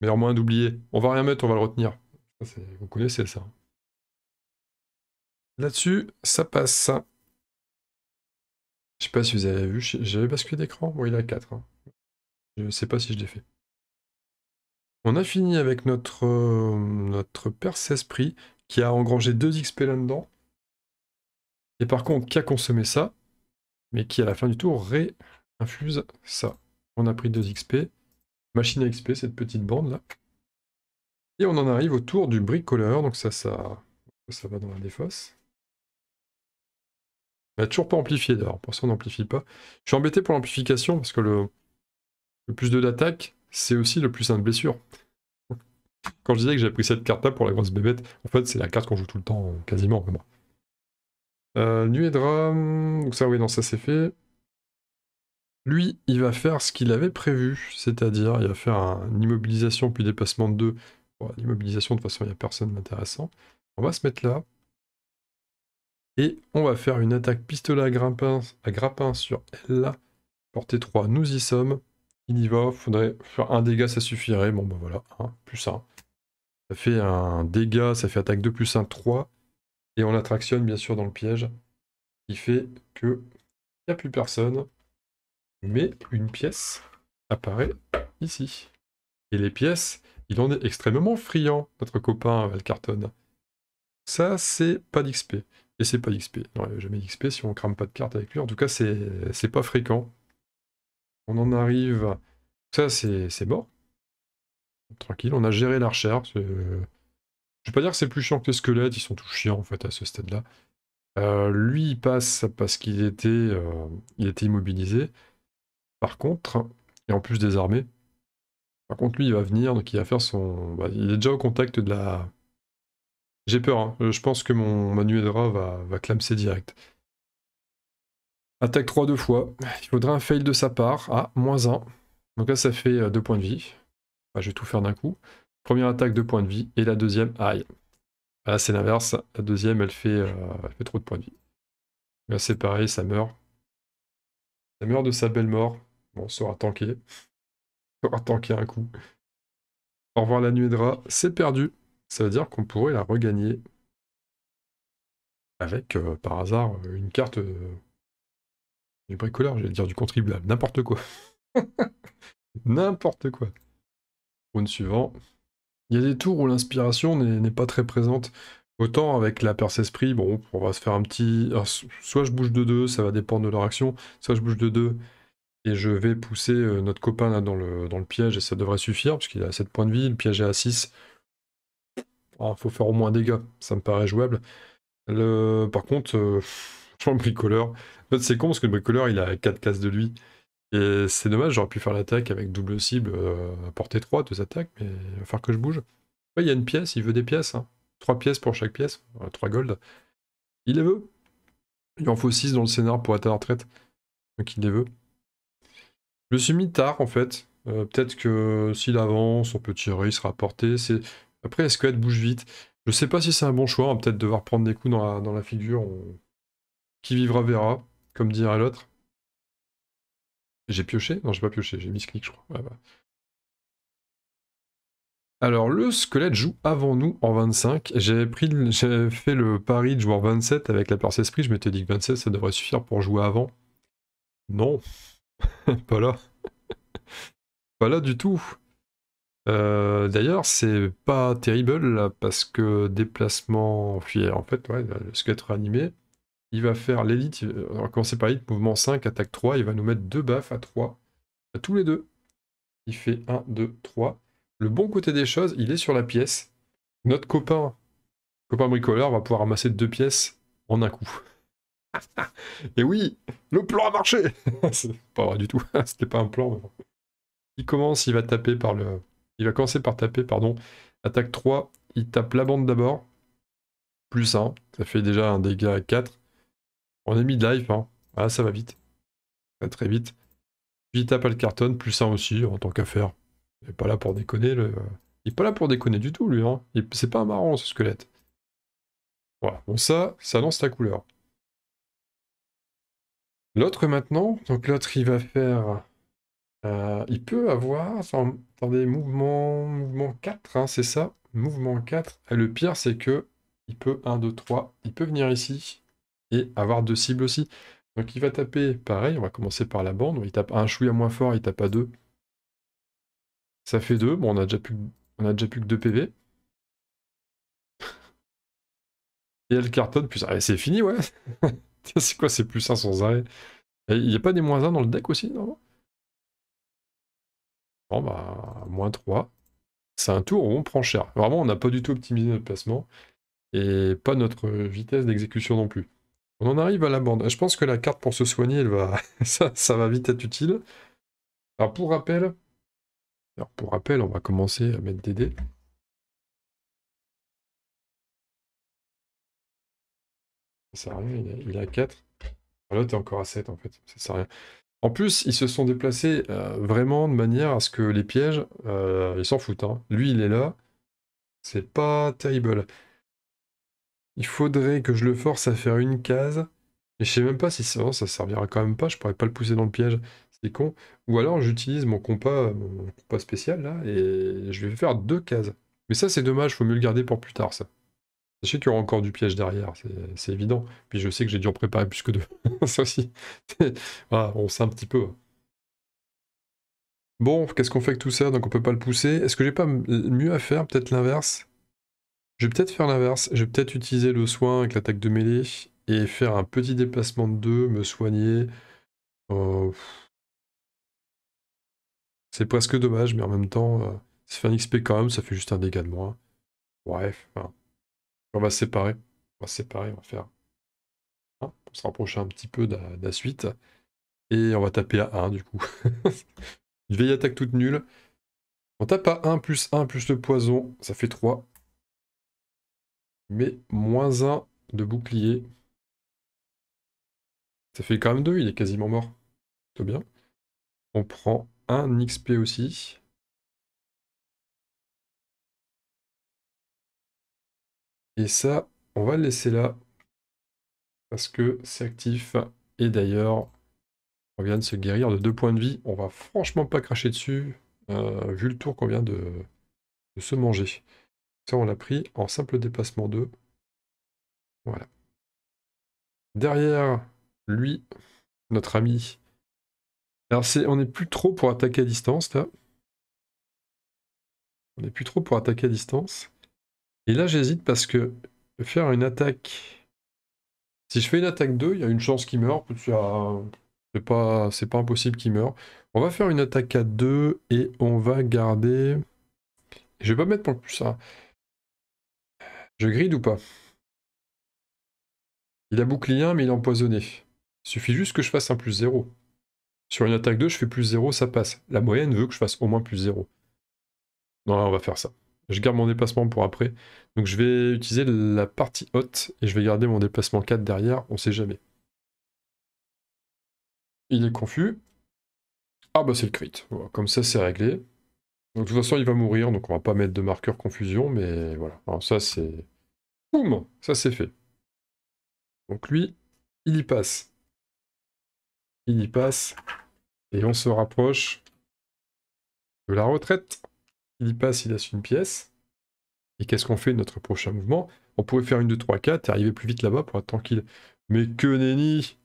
Mais au moins d'oublier. On va rien mettre, on va le retenir. vous connaissez ça. Là-dessus, ça passe. Je sais pas si vous avez vu, j'avais basculé d'écran. Bon, il a 4. Hein. Je ne sais pas si je l'ai fait. On a fini avec notre, euh, notre Perse Esprit qui a engrangé 2 XP là-dedans. Et par contre, qui a consommé ça, mais qui à la fin du tour réinfuse ça. On a pris 2 XP. Machine à XP, cette petite bande là. Et on en arrive au tour du bricoleur. Donc ça, ça, ça va dans la défausse. On n'a toujours pas amplifié d'ailleurs, pour ça on n'amplifie pas. Je suis embêté pour l'amplification parce que le, plus de d'attaque, c'est aussi le plus 1 de blessure. Quand je disais que j'avais pris cette carte-là pour la grosse bébête, en fait c'est la carte qu'on joue tout le temps, euh, quasiment. comme Euh, Nuit et drame... donc ça oui, non, ça c'est fait. Lui, il va faire ce qu'il avait prévu, c'est-à-dire il va faire une immobilisation puis déplacement de 2. l'immobilisation, de toute façon, il n'y a personne d'intéressant. On va se mettre là. Et on va faire une attaque pistolet à grappin, sur elle. Portée 3, nous y sommes. Il y va, faudrait faire un dégât, ça suffirait. Bon, ben voilà, hein, plus 1. Ça fait un dégât, ça fait attaque 2 plus 1, 3. Et on l'attractionne, bien sûr, dans le piège. Qui fait que il n'y a plus personne. Mais une pièce apparaît ici. Et les pièces, il en est extrêmement friand, notre copain Valcarton. Ça, c'est pas d'XP c'est pas XP. jamais d'XP si on crame pas de carte avec lui. En tout cas, c'est pas fréquent. On en arrive. Ça, c'est mort. Tranquille, on a géré la recherche. Euh, je vais pas dire que c'est plus chiant que les squelettes, ils sont tous chiants en fait à ce stade-là. Euh, lui, il passe parce qu'il était, euh, il était immobilisé. Par contre, et en plus désarmé. Par contre, lui, il va venir, donc il va faire son. Bah, il est déjà au contact de la, j'ai peur, hein. euh, je pense que mon Manu va, va clamser direct. Attaque 3 deux fois. Il faudra un fail de sa part. à moins 1. Donc là, ça fait 2 euh, points de vie. je vais tout faire d'un coup. Première attaque, 2 points de vie. Et la deuxième, aïe. Là c'est l'inverse. La deuxième, elle fait, euh, fait trop de points de vie. Là, c'est pareil, ça meurt. Ça meurt de sa belle mort. Bon, ça aura tanké. Ça aura tanké un coup. Au revoir la nuée C'est perdu. Ça veut dire qu'on pourrait la regagner avec, euh, par hasard, euh, une carte euh, du bricoleur, j'allais dire du contribuable, n'importe quoi. n'importe quoi. Rune suivant. Il y a des tours où l'inspiration n'est pas très présente. Autant avec la perce esprit, bon, on va se faire un petit... soit je bouge de deux, ça va dépendre de leur action, soit je bouge de deux et je vais pousser notre copain dans le, dans le piège et ça devrait suffire, puisqu'il a 7 points de vie, le piège est à 6 il ah, faut faire au moins un dégât. ça me paraît jouable. Le... Par contre, euh, le bricoleur. c'est con parce que le bricoleur, il a 4 cases de lui. Et c'est dommage, j'aurais pu faire l'attaque avec double cible, euh, à portée 3, deux attaques, mais il va falloir que je bouge. il y a une pièce, il veut des pièces. 3 hein. pièces pour chaque pièce, 3 euh, gold. Il les veut. Il en faut 6 dans le scénar pour atteindre la retraite. Donc il les veut. Je suis mis tard en fait. Peut-être que s'il avance, on peut tirer, il sera porté. Après, le squelette bouge vite. Je sais pas si c'est un bon choix, on hein, peut-être devoir prendre des coups dans la, figure. Qui vivra verra, comme dirait l'autre. J'ai pioché Non, j'ai pas pioché, j'ai mis ce clic, je crois. Bah. Alors, le squelette joue avant nous en 25. J'avais fait le pari de jouer en 27 avec la Perse Esprit. Je m'étais dit que 27, ça devrait suffire pour jouer avant. Non. pas là. pas là du tout. Euh, d'ailleurs, c'est pas terrible parce que déplacement, puis en fait, ouais, le skate réanimé, il va faire l'élite, on va commencer par l'élite, mouvement 5, attaque 3, il va nous mettre deux baffes à 3, à tous les deux. Il fait 1, 2, 3. Le bon côté des choses, il est sur la pièce. Notre copain, copain bricoleur, va pouvoir ramasser deux pièces en un coup. Et oui, le plan a marché C'est pas vrai du tout, c'était pas un plan. Il commence, il va taper par le, il va commencer par taper, pardon. Attaque 3, il tape la bande d'abord. Plus 1, ça fait déjà un dégât à 4. On est mis life, hein. Ah, ça va vite. très vite. Puis il tape le carton, plus 1 aussi, en tant qu'affaire. Il pas là pour déconner, le... Il est pas là pour déconner du tout, lui, hein. Il... C'est pas marrant, ce squelette. Voilà, bon ça, ça lance la couleur. L'autre maintenant, donc l'autre il va faire... Euh, il peut avoir... Attendez, mouvements mouvement 4, hein, c'est ça Mouvement 4. Et le pire, c'est que il peut 1, 2, 3. Il peut venir ici et avoir deux cibles aussi. Donc il va taper pareil. On va commencer par la bande. Il tape un chouïa moins fort, il tape à deux Ça fait 2. Bon, on a déjà plus, on a déjà plus que 2 PV. et elle cartonne plus. Ah, c'est fini, ouais. c'est quoi, c'est plus 1 sans arrêt. Il n'y a pas des moins 1 dans le deck aussi, non Bon, bah, moins 3. C'est un tour où on prend cher. Vraiment, on n'a pas du tout optimisé notre placement et pas notre vitesse d'exécution non plus. On en arrive à la bande. Je pense que la carte pour se soigner, elle va... ça, ça va vite être utile. Alors pour rappel, alors pour rappel, on va commencer à mettre des dés. Ça sert il a, 4. Alors est encore à 7 en fait, ça sert à rien. En plus, ils se sont déplacés euh, vraiment de manière à ce que les pièges, euh, ils s'en foutent. Hein. Lui, il est là. C'est pas terrible. Il faudrait que je le force à faire une case. Et je sais même pas si ça, ça servira quand même pas. Je pourrais pas le pousser dans le piège. C'est con. Ou alors j'utilise mon compas, mon compas spécial là et je vais faire deux cases. Mais ça c'est dommage, faut mieux le garder pour plus tard ça. Sachez qu'il y aura encore du piège derrière, c'est évident. Puis je sais que j'ai dû en préparer plus que deux. Ça aussi. voilà, on sait un petit peu. Bon, qu'est-ce qu'on fait avec tout ça Donc on peut pas le pousser. Est-ce que j'ai pas mieux à faire Peut-être l'inverse Je vais peut-être faire l'inverse. Je vais peut-être utiliser le soin avec l'attaque de mêlée et faire un petit déplacement de deux, me soigner. Euh, c'est presque dommage, mais en même temps, ça fait un XP quand même, ça fait juste un dégât de moins. Bref, on va séparer. On va séparer, on va faire hein, on pour se rapprocher un petit peu de la, suite. Et on va taper à 1 du coup. Une vieille attaque toute nulle. On tape à 1 plus 1 plus le poison, ça fait 3. Mais moins 1 de bouclier. Ça fait quand même 2, il est quasiment mort. Plutôt bien. On prend un XP aussi. Et ça, on va le laisser là parce que c'est actif. Et d'ailleurs, on vient de se guérir de deux points de vie. On va franchement pas cracher dessus euh, vu le tour qu'on vient de, se manger. Ça, on l'a pris en simple dépassement 2. Voilà. Derrière lui, notre ami. Alors, c'est, on n'est plus trop pour attaquer à distance là. On n'est plus trop pour attaquer à distance. Et là, j'hésite parce que faire une attaque. Si je fais une attaque 2, il y a une chance qu'il meurt. C'est pas, c'est pas impossible qu'il meure. On va faire une attaque à 2 et on va garder. Je vais pas mettre pour le plus ça. Je gride ou pas Il a bouclier 1, mais il est empoisonné. Il suffit juste que je fasse un plus 0. Sur une attaque 2, je fais plus 0, ça passe. La moyenne veut que je fasse au moins plus 0. Non, là, on va faire ça. Je garde mon déplacement pour après. Donc je vais utiliser la partie haute et je vais garder mon déplacement 4 derrière, on sait jamais. Il est confus. Ah bah c'est le crit. comme ça c'est réglé. Donc de toute façon il va mourir, donc on va pas mettre de marqueur confusion, mais voilà. Alors ça c'est... Boum Ça c'est fait. Donc lui, il y passe. Il y passe. Et on se rapproche de la retraite. Il y passe, il a une pièce. Et qu'est-ce qu'on fait de notre prochain mouvement On pourrait faire une deux, trois, quatre, et arriver plus vite là-bas pour être tranquille. Mais que nenni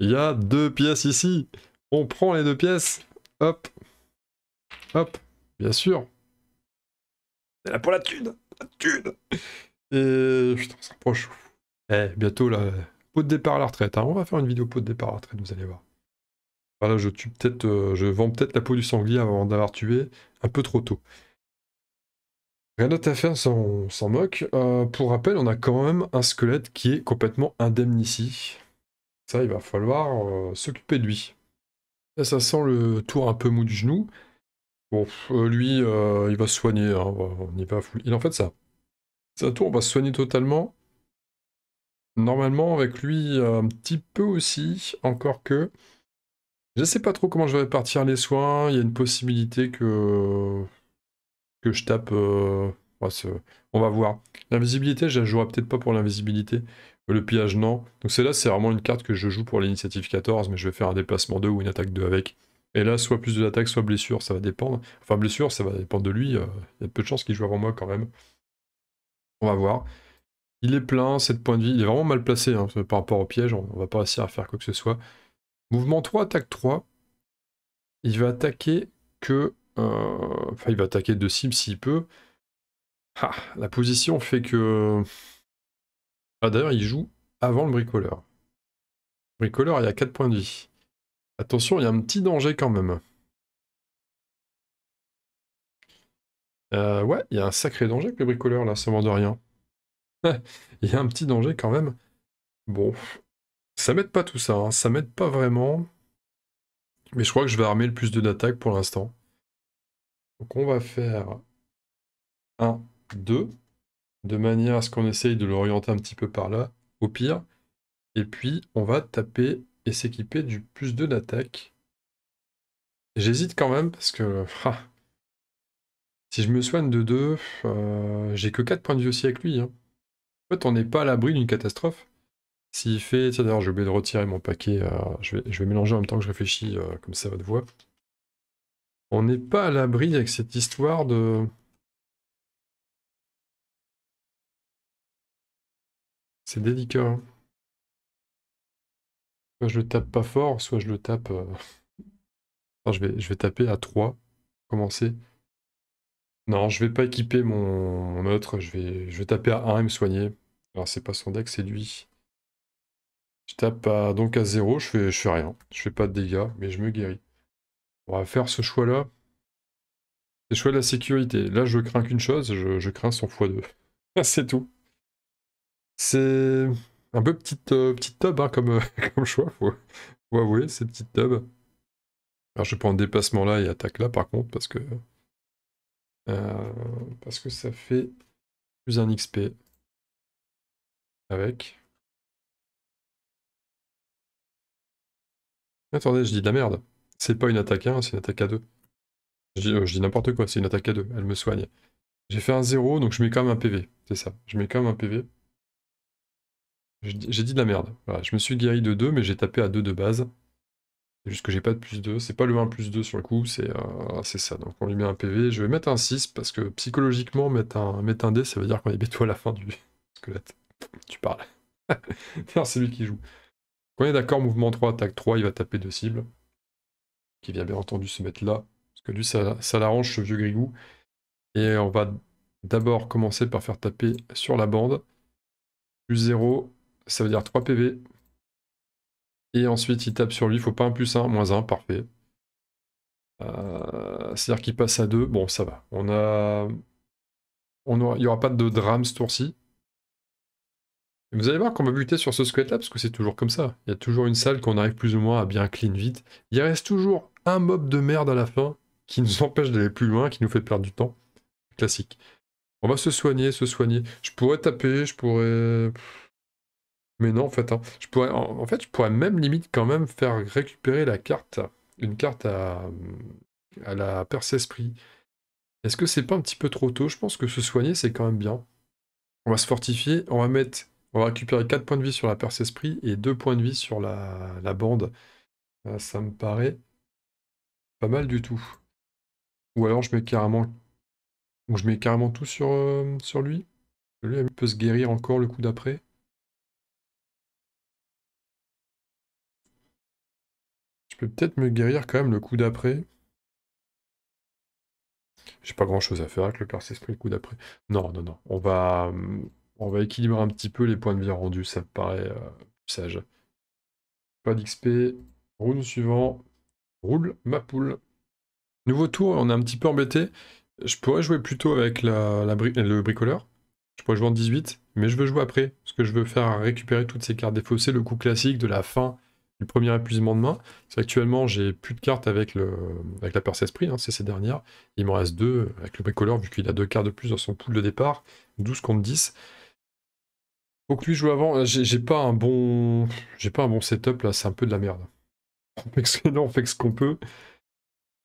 Il y a deux pièces ici On prend les deux pièces Hop Hop Bien sûr C'est là pour la thune La thune Et putain, on Eh, bientôt la peau de départ à la retraite. Hein. On va faire une vidéo peau de départ à la retraite, vous allez voir. Voilà, je tue peut-être, euh, je vends peut-être la peau du sanglier avant d'avoir tué un peu trop tôt. Rien d'autre à faire, on s'en moque. Euh, pour rappel, on a quand même un squelette qui est complètement indemne ici. Ça, il va falloir euh, s'occuper de lui. ça sent le tour un peu mou du genou. Bon, euh, lui, il va se soigner. Hein. on n'est pas fou. Il en fait ça. Ça tour, on va se soigner totalement. Normalement, avec lui, un petit peu aussi. Encore que... Je ne sais pas trop comment je vais partir les soins. Il y a une possibilité que je tape. Euh, on va voir. L'invisibilité, je la jouerai peut-être pas pour l'invisibilité. Le pillage, non. Donc celle-là, c'est vraiment une carte que je joue pour l'initiative 14, mais je vais faire un déplacement 2 ou une attaque 2 avec. Et là, soit plus de l'attaque, soit blessure, ça va dépendre. Enfin, blessure, ça va dépendre de lui. Euh, il y a peu de chances qu'il joue avant moi quand même. On va voir. Il est plein, 7 points de vie. Il est vraiment mal placé hein, par rapport au piège. On, va pas réussir à faire quoi que ce soit. Mouvement 3, attaque 3. Il va attaquer que euh, enfin, il va attaquer deux cibles s'il peut. Ah, la position fait que... Ah, D'ailleurs, il joue avant le bricoleur. Le bricoleur, il a 4 points de vie. Attention, il y a un petit danger quand même. Euh, ouais, il y a un sacré danger avec le bricoleur, là, ça de rien. Il y a un petit danger quand même. Bon, ça m'aide pas tout ça, hein. ça m'aide pas vraiment. Mais je crois que je vais armer le plus de d'attaque pour l'instant. Donc on va faire 1, 2, de manière à ce qu'on essaye de l'orienter un petit peu par là, au pire. Et puis on va taper et s'équiper du plus 2 d'attaque. J'hésite quand même parce que... Ah, si je me soigne de 2, euh, j'ai que 4 points de vie aussi avec lui. Hein. En fait, on n'est pas à l'abri d'une catastrophe. S'il fait... Tiens, d'ailleurs, j'ai oublié de retirer mon paquet. Euh, je, vais, mélanger en même temps que je réfléchis, euh, comme ça, votre voix on n'est pas à l'abri avec cette histoire de... C'est délicat. Hein. Soit je le tape pas fort, soit je le tape... Euh, je, vais, je vais taper à 3. Commencer. Non, je vais pas équiper mon, autre. Je vais, je taper à 1 et me soigner. Alors c'est pas son deck, c'est lui. Je tape à, donc à 0, je fais, je fais rien. Je fais pas de dégâts, mais je me guéris. On va faire ce choix-là. C'est choix de la sécurité. Là, je crains qu'une chose, je, crains son x2. c'est tout. C'est un peu petite, euh, petite tub hein, euh, comme, choix, faut, faut avouer, c'est petite tub. Alors, je prends dépassement là et attaque là, par contre, parce que... Euh, parce que ça fait plus un XP avec. Attendez, je dis de la merde. C'est pas une attaque 1, c'est une attaque à 2. Euh, je, dis n'importe quoi, c'est une attaque à 2, elle me soigne. J'ai fait un 0, donc je mets quand même un PV, c'est ça. Je mets quand même un PV. J'ai dit de la merde. je me suis guéri de 2, mais j'ai tapé à 2 de base. C'est juste que j'ai pas de plus 2. C'est pas le 1 plus 2 sur le coup, euh, c'est ça. Donc on lui met un PV. Je vais mettre un 6 parce que psychologiquement, mettre un, mettre ça veut dire qu'on est béto à la fin du squelette. Tu parles. c'est lui qui joue. Quand on est d'accord, mouvement 3, attaque 3, il va taper deux cibles qui vient bien entendu se mettre là, parce que lui, ça, l'arrange ce vieux grigou. Et on va d'abord commencer par faire taper sur la bande. Plus 0, ça veut dire 3 PV. Et ensuite, il tape sur lui, il faut pas un plus 1, moins 1, parfait. Euh, c'est-à-dire qu'il passe à 2, bon, ça va. On a... On Il n'y aura pas de drame ce tour-ci. Vous allez voir qu'on va buter sur ce squelette-là, parce que c'est toujours comme ça. Il y a toujours une salle qu'on arrive plus ou moins à bien clean vite. Il reste toujours un mob de merde à la fin, qui nous empêche d'aller plus loin, qui nous fait perdre du temps. Classique. On va se soigner, se soigner. Je pourrais taper, je pourrais... Mais non, en fait, hein. je pourrais, en, fait, je pourrais même limite quand même faire récupérer la carte, une carte à, à la perce Esprit. Est-ce que c'est pas un petit peu trop tôt Je pense que se soigner, c'est quand même bien. On va se fortifier, on va mettre on va récupérer 4 points de vie sur la perce esprit et 2 points de vie sur la, bande. Ah, ça me paraît pas mal du tout. Ou alors je mets carrément, je mets carrément tout sur, euh, lui. Lui il peut se guérir encore le coup d'après. Je peux peut-être me guérir quand même le coup d'après. J'ai pas grand chose à faire avec le perce esprit le coup d'après. Non, non, non. On va. Hum, on va équilibrer un petit peu les points de vie rendus, ça me paraît euh, sage. Pas d'XP. Round suivant. Roule ma poule. Nouveau tour, on est un petit peu embêté. Je pourrais jouer plutôt avec le bricoleur. Je pourrais jouer en 18, mais je veux jouer après. Parce que je veux faire récupérer toutes ces cartes défaussées, le coup classique de la fin du premier épuisement de main. Actuellement, actuellement, j'ai plus de cartes avec, la Perse Esprit, hein, c'est ces dernières. Il me reste deux avec le bricoleur, vu qu'il a deux cartes de plus dans son pool de départ. 12 contre 10. Donc lui joue avant. J'ai pas un bon, j'ai pas un bon setup là. C'est un peu de la merde. On fait, ce... ce qu'on peut.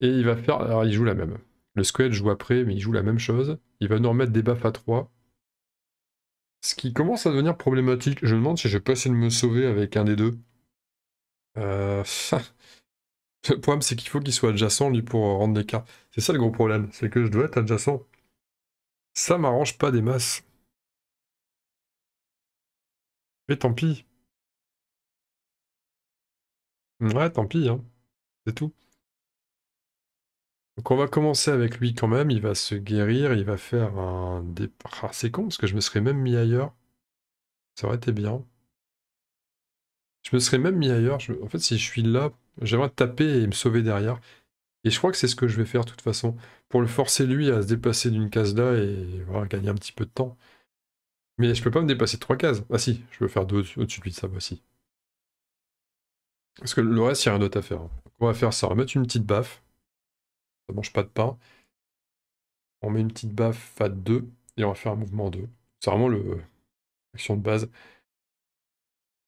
Et il va faire. Alors il joue la même. Le squelette joue après, mais il joue la même chose. Il va nous remettre des baffes à 3. Ce qui commence à devenir problématique. Je me demande si je vais pas essayer de me sauver avec un des deux. Euh, le problème, c'est qu'il faut qu'il soit adjacent, lui, pour rendre des cartes. C'est ça le gros problème. C'est que je dois être adjacent. Ça m'arrange pas des masses. Eh, tant pis. Ouais, tant pis, hein. c'est tout. Donc on va commencer avec lui quand même, il va se guérir, il va faire un... départ. Ah, c'est con parce que je me serais même mis ailleurs. Ça aurait été bien. Je me serais même mis ailleurs. En fait, si je suis là, j'aimerais taper et me sauver derrière. Et je crois que c'est ce que je vais faire de toute façon. Pour le forcer lui à se déplacer d'une case là et voilà, gagner un petit peu de temps. Mais je peux pas me dépasser de 3 cases. Ah si, je peux faire deux au-dessus de ça aussi. Parce que le reste, il n'y a rien d'autre à faire. Hein. on va faire ça, on va mettre une petite baffe. Ça mange pas de pain. On met une petite baffe à 2 et on va faire un mouvement 2. C'est vraiment l'action de base.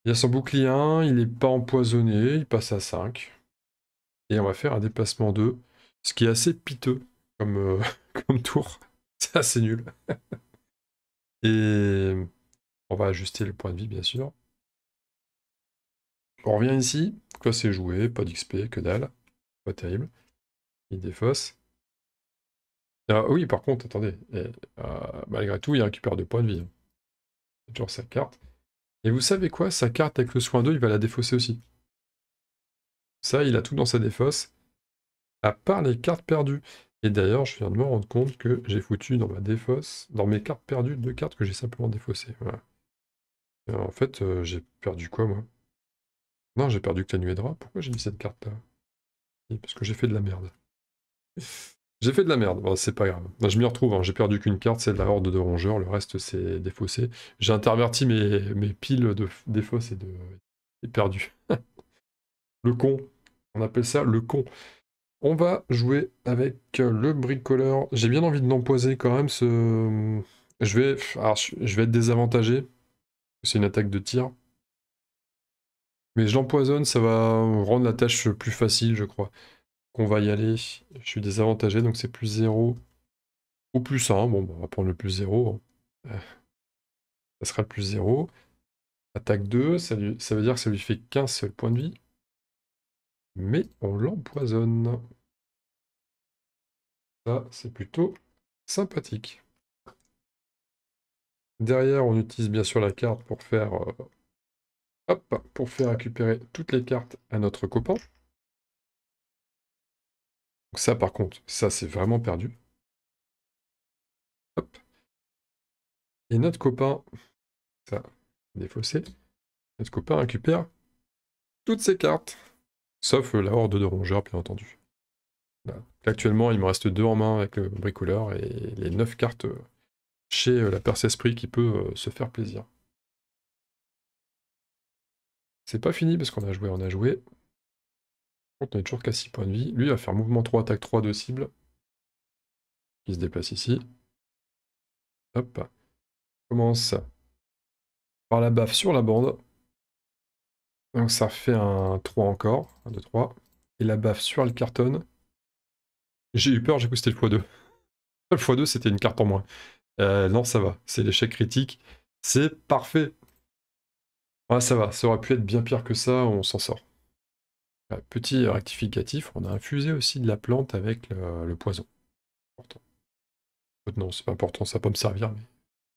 Il a son bouclier 1, il n'est pas empoisonné, il passe à 5. Et on va faire un déplacement 2, ce qui est assez piteux comme, euh, comme tour. C'est assez nul. Et on va ajuster le point de vie, bien sûr. On revient ici. quoi c'est joué. Pas d'XP, que dalle. Pas terrible. Il défausse. Ah, oui, par contre, attendez. Euh, malgré tout, il récupère deux points de vie. Hein. C'est toujours sa carte. Et vous savez quoi Sa carte avec le soin 2, il va la défausser aussi. Ça, il a tout dans sa défausse. À part les cartes perdues. Et d'ailleurs, je viens de me rendre compte que j'ai foutu dans ma défausse, dans mes cartes perdues, deux cartes que j'ai simplement défaussées. En fait, euh, j'ai perdu quoi, moi Non, j'ai perdu que la drap Pourquoi j'ai mis cette carte-là Parce que j'ai fait de la merde. j'ai fait de la merde. c'est pas grave. je m'y retrouve. Hein. J'ai perdu qu'une carte, c'est de la horde de rongeurs. Le reste, c'est défaussé. J'ai interverti mes, piles de défausses et de et perdu. le con. On appelle ça le con. On va jouer avec euh, le bricoleur. J'ai bien envie de l'empoiser quand même. Ce... Euh, je, vais... je vais être désavantagé. C'est une attaque de tir. Mais je l'empoisonne, ça va rendre la tâche plus facile, je crois. Qu'on va y aller. Je suis désavantagé, donc c'est plus 0 ou plus 1. Bon, bah, on va prendre le plus 0. Hein. Euh, ça sera le plus 0. Attaque 2, ça, ça veut dire que ça lui fait qu'un seul point de vie mais on l'empoisonne. Ça, c'est plutôt sympathique. Derrière, on utilise bien sûr la carte pour faire, euh, hop, pour faire récupérer toutes les cartes à notre copain. ça, par contre, ça, c'est vraiment perdu. Hop. Et notre copain, ça, défaussé, notre copain récupère toutes ses cartes. Sauf euh, la horde de rongeurs, bien entendu. Actuellement, il me reste deux en main avec le bricoleur et les neuf cartes euh, chez euh, la perce Esprit qui peut se faire plaisir. C'est pas fini parce qu'on a joué, on a joué. On est toujours qu'à 6 points de vie. Lui, va faire mouvement 3, attaque 3 deux cibles. Il se déplace ici. Hop. Commence par la baffe sur la bande. Donc ça fait un 3 encore. 1, 2, 3. Et la baffe sur le carton. J'ai eu peur, j'ai coûté le x2. Le x2, c'était une carte en moins. Euh, non, ça va. C'est l'échec critique. C'est parfait. Ouais, ça va. Ça aurait pu être bien pire que ça. On s'en sort. Euh, petit rectificatif. On a infusé aussi de la plante avec le, poison. Euh, non, c'est pas important. Ça va pas me servir. Mais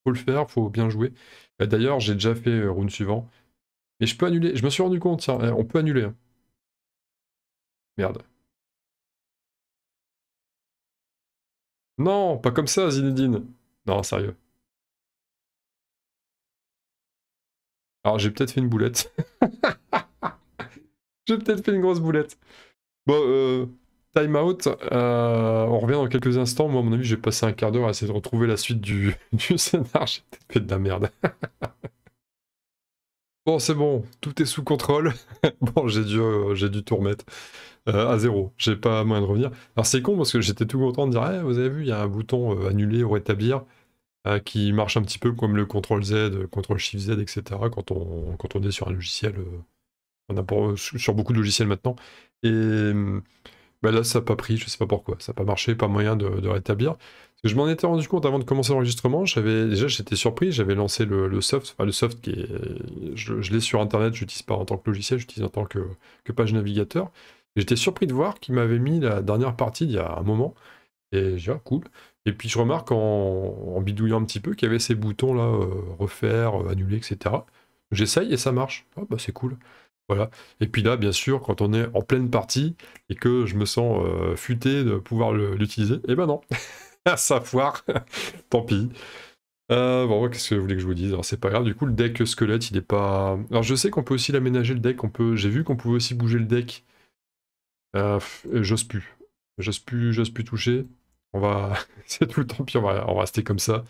faut le faire. Faut bien jouer. D'ailleurs, j'ai déjà fait round suivant. Mais je peux annuler. Je me suis rendu compte, tiens, hein, on peut annuler. Hein. Merde. Non, pas comme ça, Zinedine. Non, sérieux. Alors, j'ai peut-être fait une boulette. j'ai peut-être fait une grosse boulette. Bon, euh, time out. Euh, on revient dans quelques instants. Moi, à mon avis, j'ai passé un quart d'heure à essayer de retrouver la suite du, du scénar. J'ai peut-être fait de la merde. Bon, c'est bon, tout est sous contrôle. bon, j'ai dû, euh, j'ai dû tout remettre euh, à zéro. J'ai pas moyen de revenir. Alors, c'est con parce que j'étais tout content de dire eh, Vous avez vu, il y a un bouton annulé euh, annuler ou rétablir qui marche un petit peu comme le CTRL Z, CTRL Shift Z, etc. Quand on, quand on est sur un logiciel, on a sur beaucoup de logiciels maintenant. Et hum, bah là, ça n'a pas pris, je sais pas pourquoi. Ça n'a pas marché, pas moyen de rétablir. Je m'en étais rendu compte avant de commencer l'enregistrement. J'avais déjà j'étais surpris. J'avais lancé le, soft, enfin, le soft qui est, je, l'ai sur internet. Je l'utilise pas en tant que logiciel, j'utilise en tant que, page navigateur. J'étais surpris de voir qu'il m'avait mis la dernière partie il y a un moment. Et j'ai ah, cool. Et puis je remarque en, bidouillant un petit peu qu'il y avait ces boutons là, euh, refaire, euh, annuler, etc. J'essaye et ça marche. Ah bah c'est cool. Voilà. Et puis là, bien sûr, quand on est en pleine partie et que je me sens euh, futé de pouvoir l'utiliser, et eh ben non. à savoir. Tant pis. Euh, bon, qu'est-ce que vous voulez que je vous dise Alors, c'est pas grave, du coup, le deck squelette, il est pas... Alors, je sais qu'on peut aussi l'aménager, le deck, on peut... J'ai vu qu'on pouvait aussi bouger le deck. Euh, euh, j'ose plus. J'ose plus, j'ose plus toucher. On va... c'est tout le temps, puis on va, rester comme ça.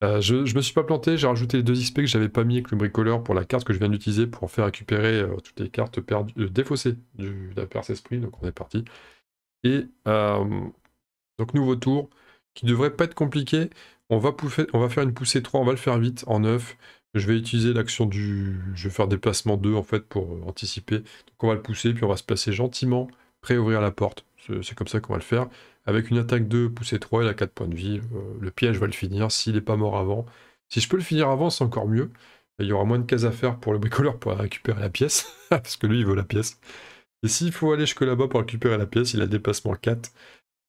je, me suis pas planté, j'ai rajouté les deux XP que j'avais pas mis avec le bricoleur pour la carte que je viens d'utiliser pour faire récupérer toutes les cartes perdues, défaussées du, de la Perse Esprit, donc on est parti. Et... Donc nouveau tour, qui devrait pas être compliqué. On va, on va faire une poussée 3, on va le faire vite en 9. Je vais utiliser l'action du... Je vais faire déplacement 2 en fait pour anticiper. Donc on va le pousser, puis on va se placer gentiment, pré-ouvrir la porte. C'est comme ça qu'on va le faire. Avec une attaque 2, poussée 3, il a 4 points de vie. Euh, le piège va le finir s'il n'est pas mort avant. Si je peux le finir avant, c'est encore mieux. Il y aura moins de cases à faire pour le bricoleur pour récupérer la pièce. parce que lui, il veut la pièce. Et s'il faut aller jusque là-bas pour récupérer la pièce, il a déplacement 4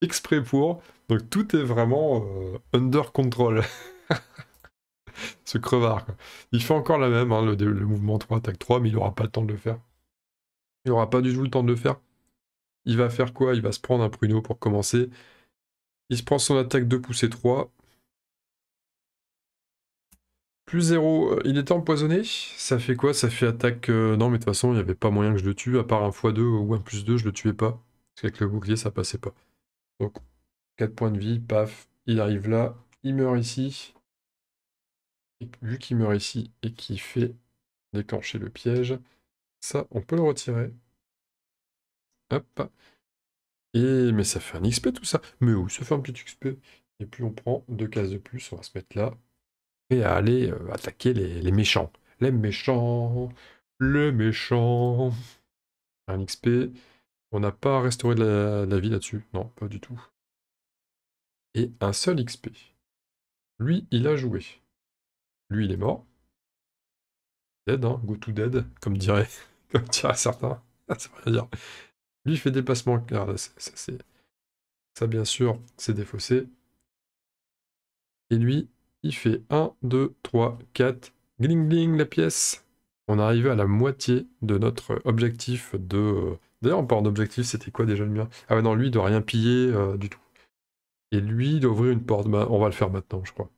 exprès pour. Donc tout est vraiment euh, under control. Ce crevard. Il fait encore la même, hein, le, mouvement 3, attaque 3, mais il n'aura pas le temps de le faire. Il n'aura pas du tout le temps de le faire. Il va faire quoi Il va se prendre un pruneau pour commencer. Il se prend son attaque 2 poussée 3. Plus 0, euh, il était empoisonné. Ça fait quoi Ça fait attaque... Euh, non mais de toute façon, il n'y avait pas moyen que je le tue, à part un fois 2 ou un plus 2, je le tuais pas. Parce qu'avec le bouclier, ça passait pas. Donc 4 points de vie, paf, il arrive là, il meurt ici. Et vu qu'il meurt ici et qu'il fait déclencher le piège, ça on peut le retirer. Hop. Et mais ça fait un XP tout ça. Mais où se fait un petit XP Et puis on prend deux cases de plus, on va se mettre là. Et à aller euh, attaquer les, les méchants. Les méchants. Le méchant. Un XP. On n'a pas restauré la, vie là-dessus. Non, pas du tout. Et un seul XP. Lui, il a joué. Lui, il est mort. Dead, hein, go to dead, comme dirait, comme dirait certains. Ça veut dire. Lui, il fait déplacement. ça, Ça, bien sûr, c'est défaussé. Et lui, il fait 1, 2, 3, 4. Gling, gling, la pièce. On est arrivé à la moitié de notre objectif de euh, D'ailleurs, en part d'objectif, c'était quoi déjà le mien Ah ouais, non, lui, de rien piller euh, du tout. Et lui, d'ouvrir une porte. Bah, on va le faire maintenant, je crois.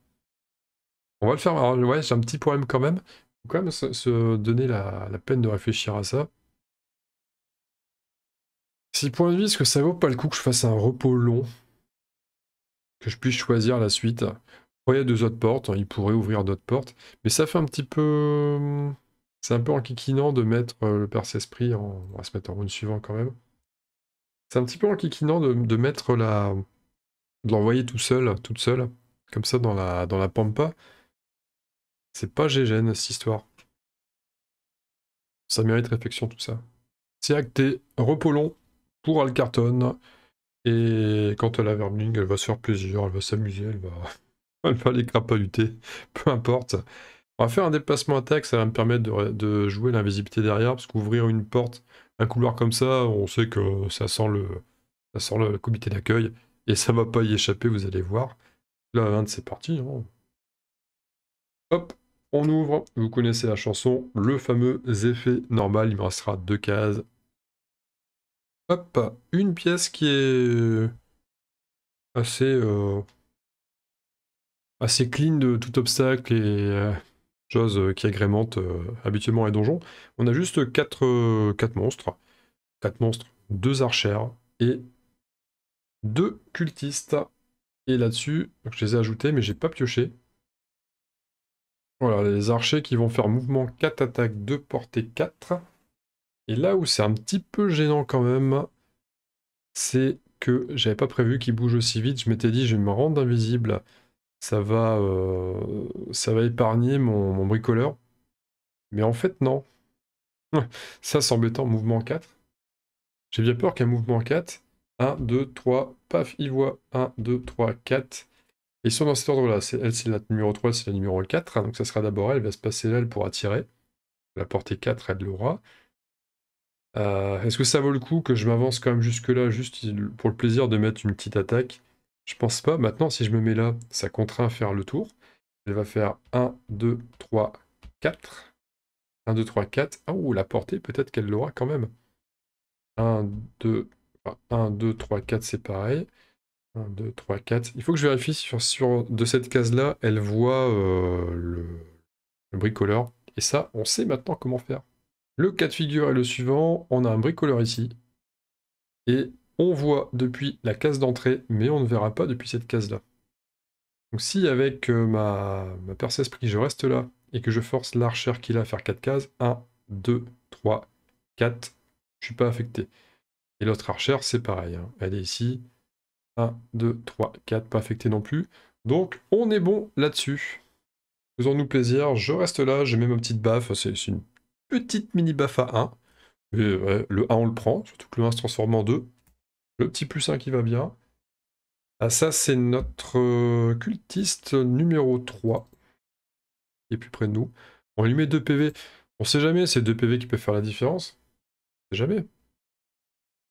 On va le faire. Alors, ouais, j'ai un petit problème quand même. Faut quand même se, donner la, peine de réfléchir à ça. Si point de vue. est-ce que ça vaut pas le coup que je fasse un repos long Que je puisse choisir la suite il y a deux autres portes. Hein, il pourrait ouvrir d'autres portes. Mais ça fait un petit peu... Hum, c'est un peu enquiquinant de mettre euh, le Perse Esprit en. On va se mettre en round suivant quand même. C'est un petit peu enquiquinant de, de mettre la. de l'envoyer tout seul, toute seule, comme ça dans la, dans la pampa. C'est pas gégène cette histoire. Ça mérite réflexion tout ça. C'est acté, repolon pour Alcarton. Et quand à la Verbling, elle va se faire plaisir, elle va s'amuser, elle va. elle va les crapahuter, peu importe. On va faire un déplacement attaque, ça va me permettre de, jouer l'invisibilité derrière, parce qu'ouvrir une porte, un couloir comme ça, on sait que ça sent le, ça sent le comité d'accueil, et ça va pas y échapper, vous allez voir. Là, c'est parti. Hein. Hop, on ouvre, vous connaissez la chanson, le fameux effet normal, il me restera deux cases. Hop, une pièce qui est assez, euh, assez clean de tout obstacle et... Euh, chose euh, qui agrémente euh, habituellement les donjons. On a juste 4, euh, monstres. 4 monstres, 2 archères et 2 cultistes. Et là-dessus, je les ai ajoutés, mais j'ai pas pioché. Voilà, les archers qui vont faire mouvement 4 attaques 2 portées, 4. Et là où c'est un petit peu gênant quand même, c'est que j'avais pas prévu qu'ils bougent aussi vite. Je m'étais dit, je vais me rendre invisible ça va, euh, ça va épargner mon, bricoleur. Mais en fait, non. Ça, c'est en Mouvement 4. J'ai bien peur qu'un mouvement 4, 1, 2, 3, paf, il voit 1, 2, 3, 4. Ils sont dans cet ordre-là. Elle, c'est la numéro 3, c'est la numéro 4. Hein. donc ça sera d'abord elle, elle va se passer là, elle pourra tirer. La portée 4, elle l'aura. Euh, Est-ce que ça vaut le coup que je m'avance quand même jusque-là, juste pour le plaisir de mettre une petite attaque je pense pas. Maintenant, si je me mets là, ça contraint à faire le tour. Elle va faire 1, 2, 3, 4. 1, 2, 3, 4. ou la portée, peut-être qu'elle l'aura quand même. 1, 2, 1, 2, 3, 4, c'est pareil. 1, 2, 3, 4. Il faut que je vérifie sur, sur de cette case-là, elle voit euh, le, le bricoleur. Et ça, on sait maintenant comment faire. Le cas de figure est le suivant. On a un bricoleur ici. Et on voit depuis la case d'entrée, mais on ne verra pas depuis cette case-là. Donc si avec euh, ma, ma perce esprit je reste là et que je force l'archère qu'il a à faire 4 cases, 1, 2, 3, 4, je ne suis pas affecté. Et l'autre archère, c'est pareil. Hein. Elle est ici. 1, 2, 3, 4, pas affecté non plus. Donc on est bon là-dessus. Faisons-nous plaisir, je reste là, je mets ma petite baffe, c'est une petite mini baffe à 1. le 1 on le prend, surtout que le 1 se transforme en 2. Le petit plus 1 qui va bien. Ah, ça, c'est notre euh, cultiste numéro 3. Qui est plus près de nous. On lui met 2 PV. On sait jamais, c'est 2 PV qui peuvent faire la différence. On sait jamais.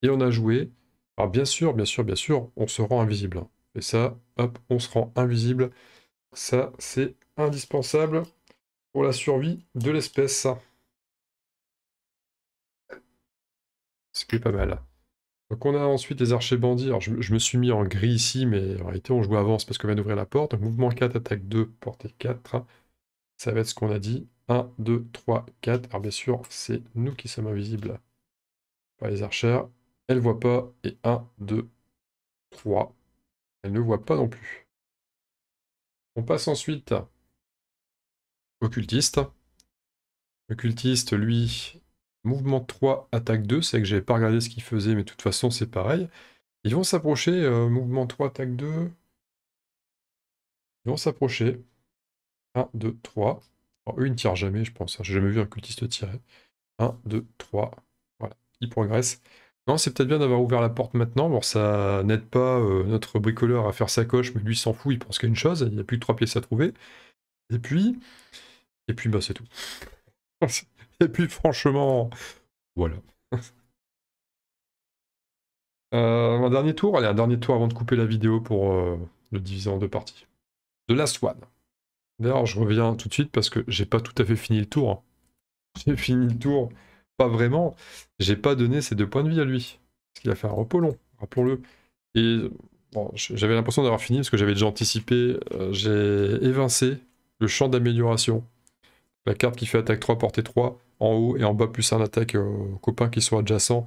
Et on a joué. Alors bien sûr, bien sûr, bien sûr, on se rend invisible. Hein. Et ça, hop, on se rend invisible. Ça, c'est indispensable pour la survie de l'espèce. C'est qui pas mal. Donc on a ensuite les archers bandits. Alors je, me suis mis en gris ici, mais en réalité on joue avance parce qu'on vient d'ouvrir la porte. Donc mouvement 4, attaque 2, portée 4. Ça va être ce qu'on a dit. 1, 2, 3, 4. Alors bien sûr, c'est nous qui sommes invisibles. par les archères. Elle voit pas. Et 1, 2, 3. Elle ne voit pas non plus. On passe ensuite au cultiste. Le cultiste, lui, mouvement 3, attaque 2. C'est que n'avais pas regardé ce qu'il faisait, mais de toute façon, c'est pareil. Ils vont s'approcher, euh, mouvement 3, attaque 2. Ils vont s'approcher. 1, 2, 3. Alors, eux, ils ne tirent jamais, je pense. Hein. J'ai jamais vu un cultiste tirer. 1, 2, 3. Voilà, ils progressent. Non, c'est peut-être bien d'avoir ouvert la porte maintenant. Bon, ça n'aide pas euh, notre bricoleur à faire sa coche, mais lui s'en fout, il pense qu'il y a une chose, il n'y a plus que trois pièces à trouver. Et puis, et puis bah c'est tout. Et puis franchement, voilà. Euh, un dernier tour Allez, un dernier tour avant de couper la vidéo pour euh, le diviser en deux parties. De la Swan. D'ailleurs, je reviens tout de suite parce que j'ai pas tout à fait fini le tour. Hein. J'ai fini le tour, pas vraiment. J'ai pas donné ces deux points de vie à lui. Parce qu'il a fait un repos long, hein, rappelons-le. Et j'avais l'impression d'avoir fini parce que j'avais déjà anticipé. Euh, j'ai évincé le champ d'amélioration la carte qui fait attaque 3, portée 3, en haut et en bas, plus un attaque aux euh, copains qui sont adjacents.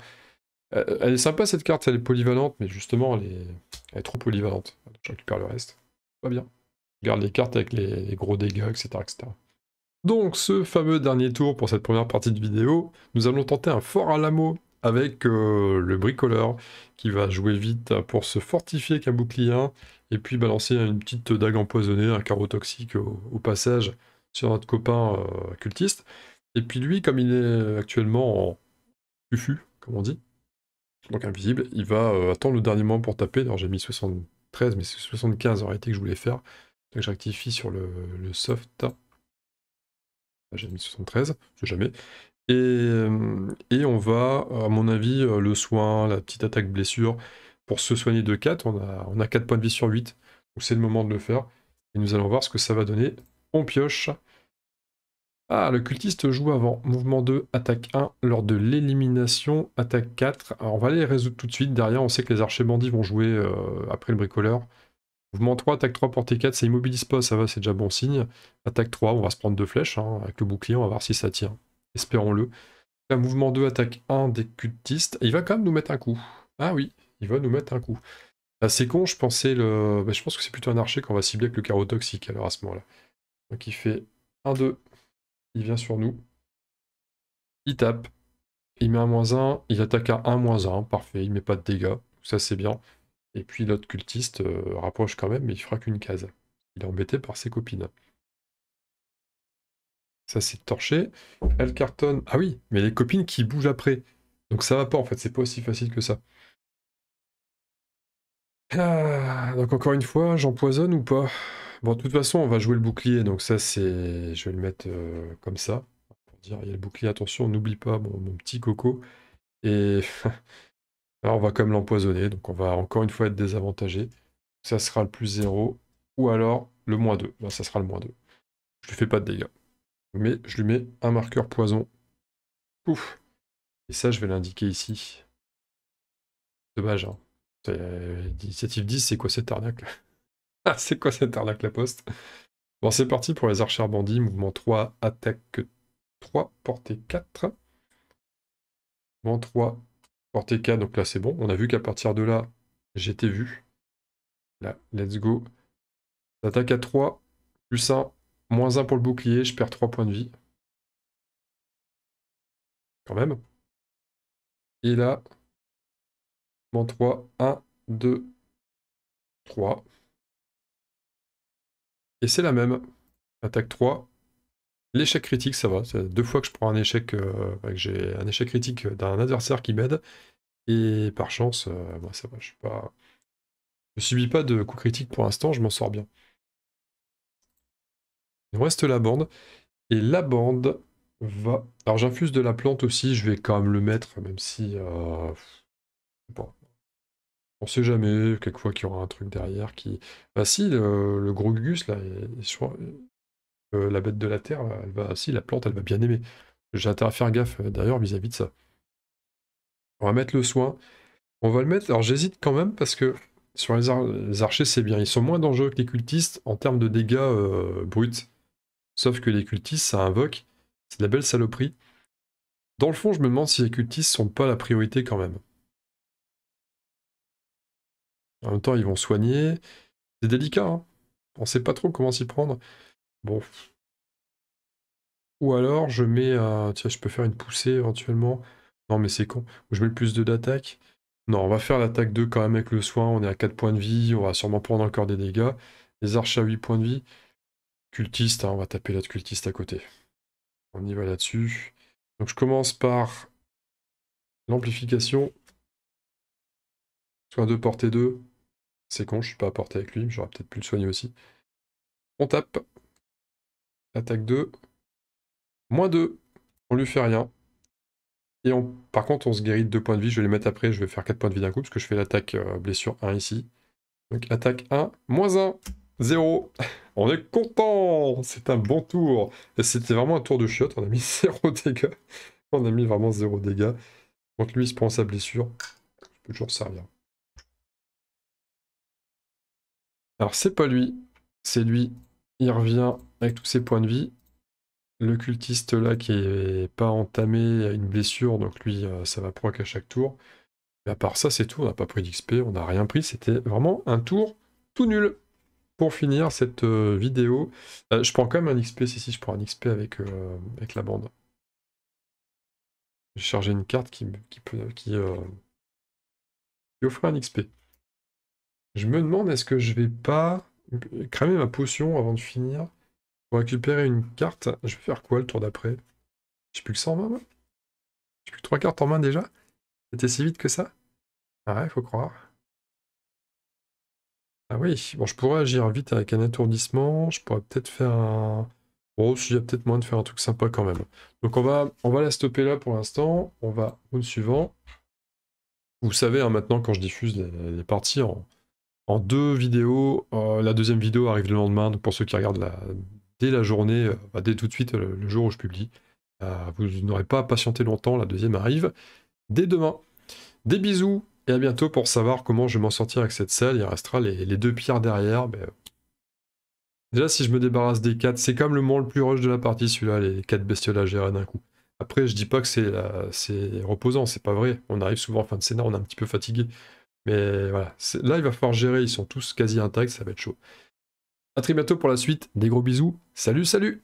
Euh, euh, elle est sympa cette carte, elle est polyvalente, mais justement, elle est, trop polyvalente. Je récupère le reste. Pas bien. Je garde les cartes avec les, gros dégâts, etc., Donc, ce fameux dernier tour pour cette première partie de vidéo, nous allons tenter un fort à avec le bricoleur qui va jouer vite pour se fortifier avec un bouclier et puis balancer une petite dague empoisonnée, un carreau toxique au passage sur notre copain euh, cultiste. Et puis lui, comme il est actuellement en UFU, comme on dit, donc invisible, il va euh, attendre le dernier moment pour taper. Alors j'ai mis 73, mais c'est 75 en réalité que je voulais faire. Donc je sur le, soft. Ah, j'ai mis 73, je sais jamais. Et, euh, et, on va, à mon avis, le soin, la petite attaque blessure, pour se soigner de 4, on a, on a 4 points de vie sur 8. Donc c'est le moment de le faire. Et nous allons voir ce que ça va donner on pioche. Ah, le cultiste joue avant. Mouvement 2, attaque 1, lors de l'élimination, attaque 4. Alors, on va les résoudre tout de suite. Derrière, on sait que les archers bandits vont jouer euh, après le bricoleur. Mouvement 3, attaque 3, portée 4. Ça immobilise pas, ça va, c'est déjà bon signe. Attaque 3, on va se prendre deux flèches. Hein, avec le bouclier, on va voir si ça tient. Espérons-le. mouvement 2, attaque 1 des cultistes. il va quand même nous mettre un coup. Ah oui, il va nous mettre un coup. C'est con, je pensais le. Bah, je pense que c'est plutôt un archer qu'on va cibler avec le carreau toxique alors à ce moment-là. Donc il fait 1-2. Il vient sur nous. Il tape. Il met un moins 1. Il attaque à 1 moins 1. Parfait. Il met pas de dégâts. Ça c'est bien. Et puis l'autre cultiste euh, rapproche quand même, mais il fera qu'une case. Il est embêté par ses copines. Ça c'est torché. Elle cartonne. Ah oui, mais les copines qui bougent après. Donc ça va pas en fait, c'est pas aussi facile que ça. Ah, donc encore une fois, j'empoisonne ou pas Bon, de toute façon, on va jouer le bouclier, donc ça, c'est... Je vais le mettre euh, comme ça. Pour dire, il y a le bouclier, attention, n'oublie pas mon, petit coco. Et Alors, on va comme l'empoisonner, donc on va encore une fois être désavantagé. Ça sera le plus 0, ou alors le moins 2. ça sera le moins 2. Je lui fais pas de dégâts. Mais je lui mets un marqueur poison. Pouf Et ça, je vais l'indiquer ici. Dommage, hein. Euh, Initiative 10, c'est quoi cette arnaque ah, c'est quoi cette arnaque la poste Bon, c'est parti pour les archers bandits. Mouvement 3, attaque 3, portée 4. Mouvement 3, portée 4. Donc là, c'est bon. On a vu qu'à partir de là, j'étais vu. Là, let's go. Attaque à 3, plus 1, moins 1 pour le bouclier. Je perds 3 points de vie. Quand même. Et là, mouvement 3, 1, 2, 3. Et c'est la même. Attaque 3. L'échec critique, ça va. C'est deux fois que je prends un échec, euh, j'ai un échec critique d'un adversaire qui m'aide. Et par chance, euh, ça va, je ne pas. subis pas de coup critique pour l'instant, je m'en sors bien. Il reste la bande. Et la bande va. Alors j'infuse de la plante aussi, je vais quand même le mettre, même si. Euh... Bon on sait jamais, quelquefois qu'il y aura un truc derrière qui. Bah si, le, gros Gus là, euh, euh, la bête de la terre, elle va. Si, la plante, elle va bien aimer. J'ai intérêt à faire gaffe euh, d'ailleurs vis-à-vis de ça. On va mettre le soin. On va le mettre. Alors j'hésite quand même parce que sur les, archers, c'est bien. Ils sont moins dangereux que les cultistes en termes de dégâts bruts. Sauf que les cultistes, ça invoque. C'est de la belle saloperie. Dans le fond, je me demande si les cultistes sont pas la priorité quand même. En même temps, ils vont soigner. C'est délicat. On hein. On sait pas trop comment s'y prendre. Bon. Ou alors, je mets Tiens, je peux faire une poussée éventuellement. Non, mais c'est con. Ou je mets le plus de d'attaque. Non, on va faire l'attaque 2 quand même avec le soin. On est à 4 points de vie. On va sûrement prendre encore des dégâts. Les arches à 8 points de vie. Cultiste, hein, on va taper l'autre cultiste à côté. On y va là-dessus. Donc je commence par l'amplification. Soin 2, portée 2. C'est con, je suis pas à portée avec lui, j'aurais peut-être pu le soigner aussi. On tape. Attaque 2. Moins 2. On lui fait rien. Et on, par contre, on se guérit de 2 points de vie. Je vais les mettre après. Je vais faire 4 points de vie d'un coup parce que je fais l'attaque euh, blessure 1 ici. Donc attaque 1, moins 1, 0. On est content C'est un bon tour. c'était vraiment un tour de chiotte. On a mis 0 dégâts. On a mis vraiment 0 dégâts. Donc lui, il se prend sa blessure. Je peux toujours servir. Alors c'est pas lui, c'est lui. Il revient avec tous ses points de vie. Le cultiste là qui est pas entamé a une blessure, donc lui euh, ça va proc à chaque tour. à part ça c'est tout, on n'a pas pris d'XP, on n'a rien pris, c'était vraiment un tour tout nul. Pour finir cette euh, vidéo, euh, je prends quand même un XP, si si je prends un XP avec, la bande. J'ai chargé une carte qui, qui, peut, qui, un XP. Je me demande est-ce que je vais pas cramer ma potion avant de finir pour récupérer une carte. Je vais faire quoi le tour d'après J'ai plus que ça en main, J'ai plus que trois cartes en main déjà C'était si vite que ça Ah Ouais, faut croire. Ah oui, bon, je pourrais agir vite avec un étourdissement. Je pourrais peut-être faire un... Bon, il y a peut-être moyen de faire un truc sympa quand même. Donc on va, on va la stopper là pour l'instant. On va au suivant. Vous savez, hein, maintenant, quand je diffuse les parties en en deux vidéos. Euh, la deuxième vidéo arrive le lendemain, pour ceux qui regardent la, dès la journée, euh, bah, dès tout de suite le, jour où je publie, euh, vous n'aurez pas à patienter longtemps, la deuxième arrive dès demain. Des bisous et à bientôt pour savoir comment je vais m'en sortir avec cette salle. Il restera les, deux pierres derrière. Déjà, si je me débarrasse des quatre, c'est quand même le moment le plus rush de la partie, celui-là, les quatre bestioles à gérer d'un coup. Après, je dis pas que c'est reposant, c'est pas vrai. On arrive souvent en fin de scénar, on est un petit peu fatigué. Mais voilà, là, il va falloir gérer. Ils sont tous quasi intacts, ça va être chaud. A très bientôt pour la suite. Des gros bisous. Salut, salut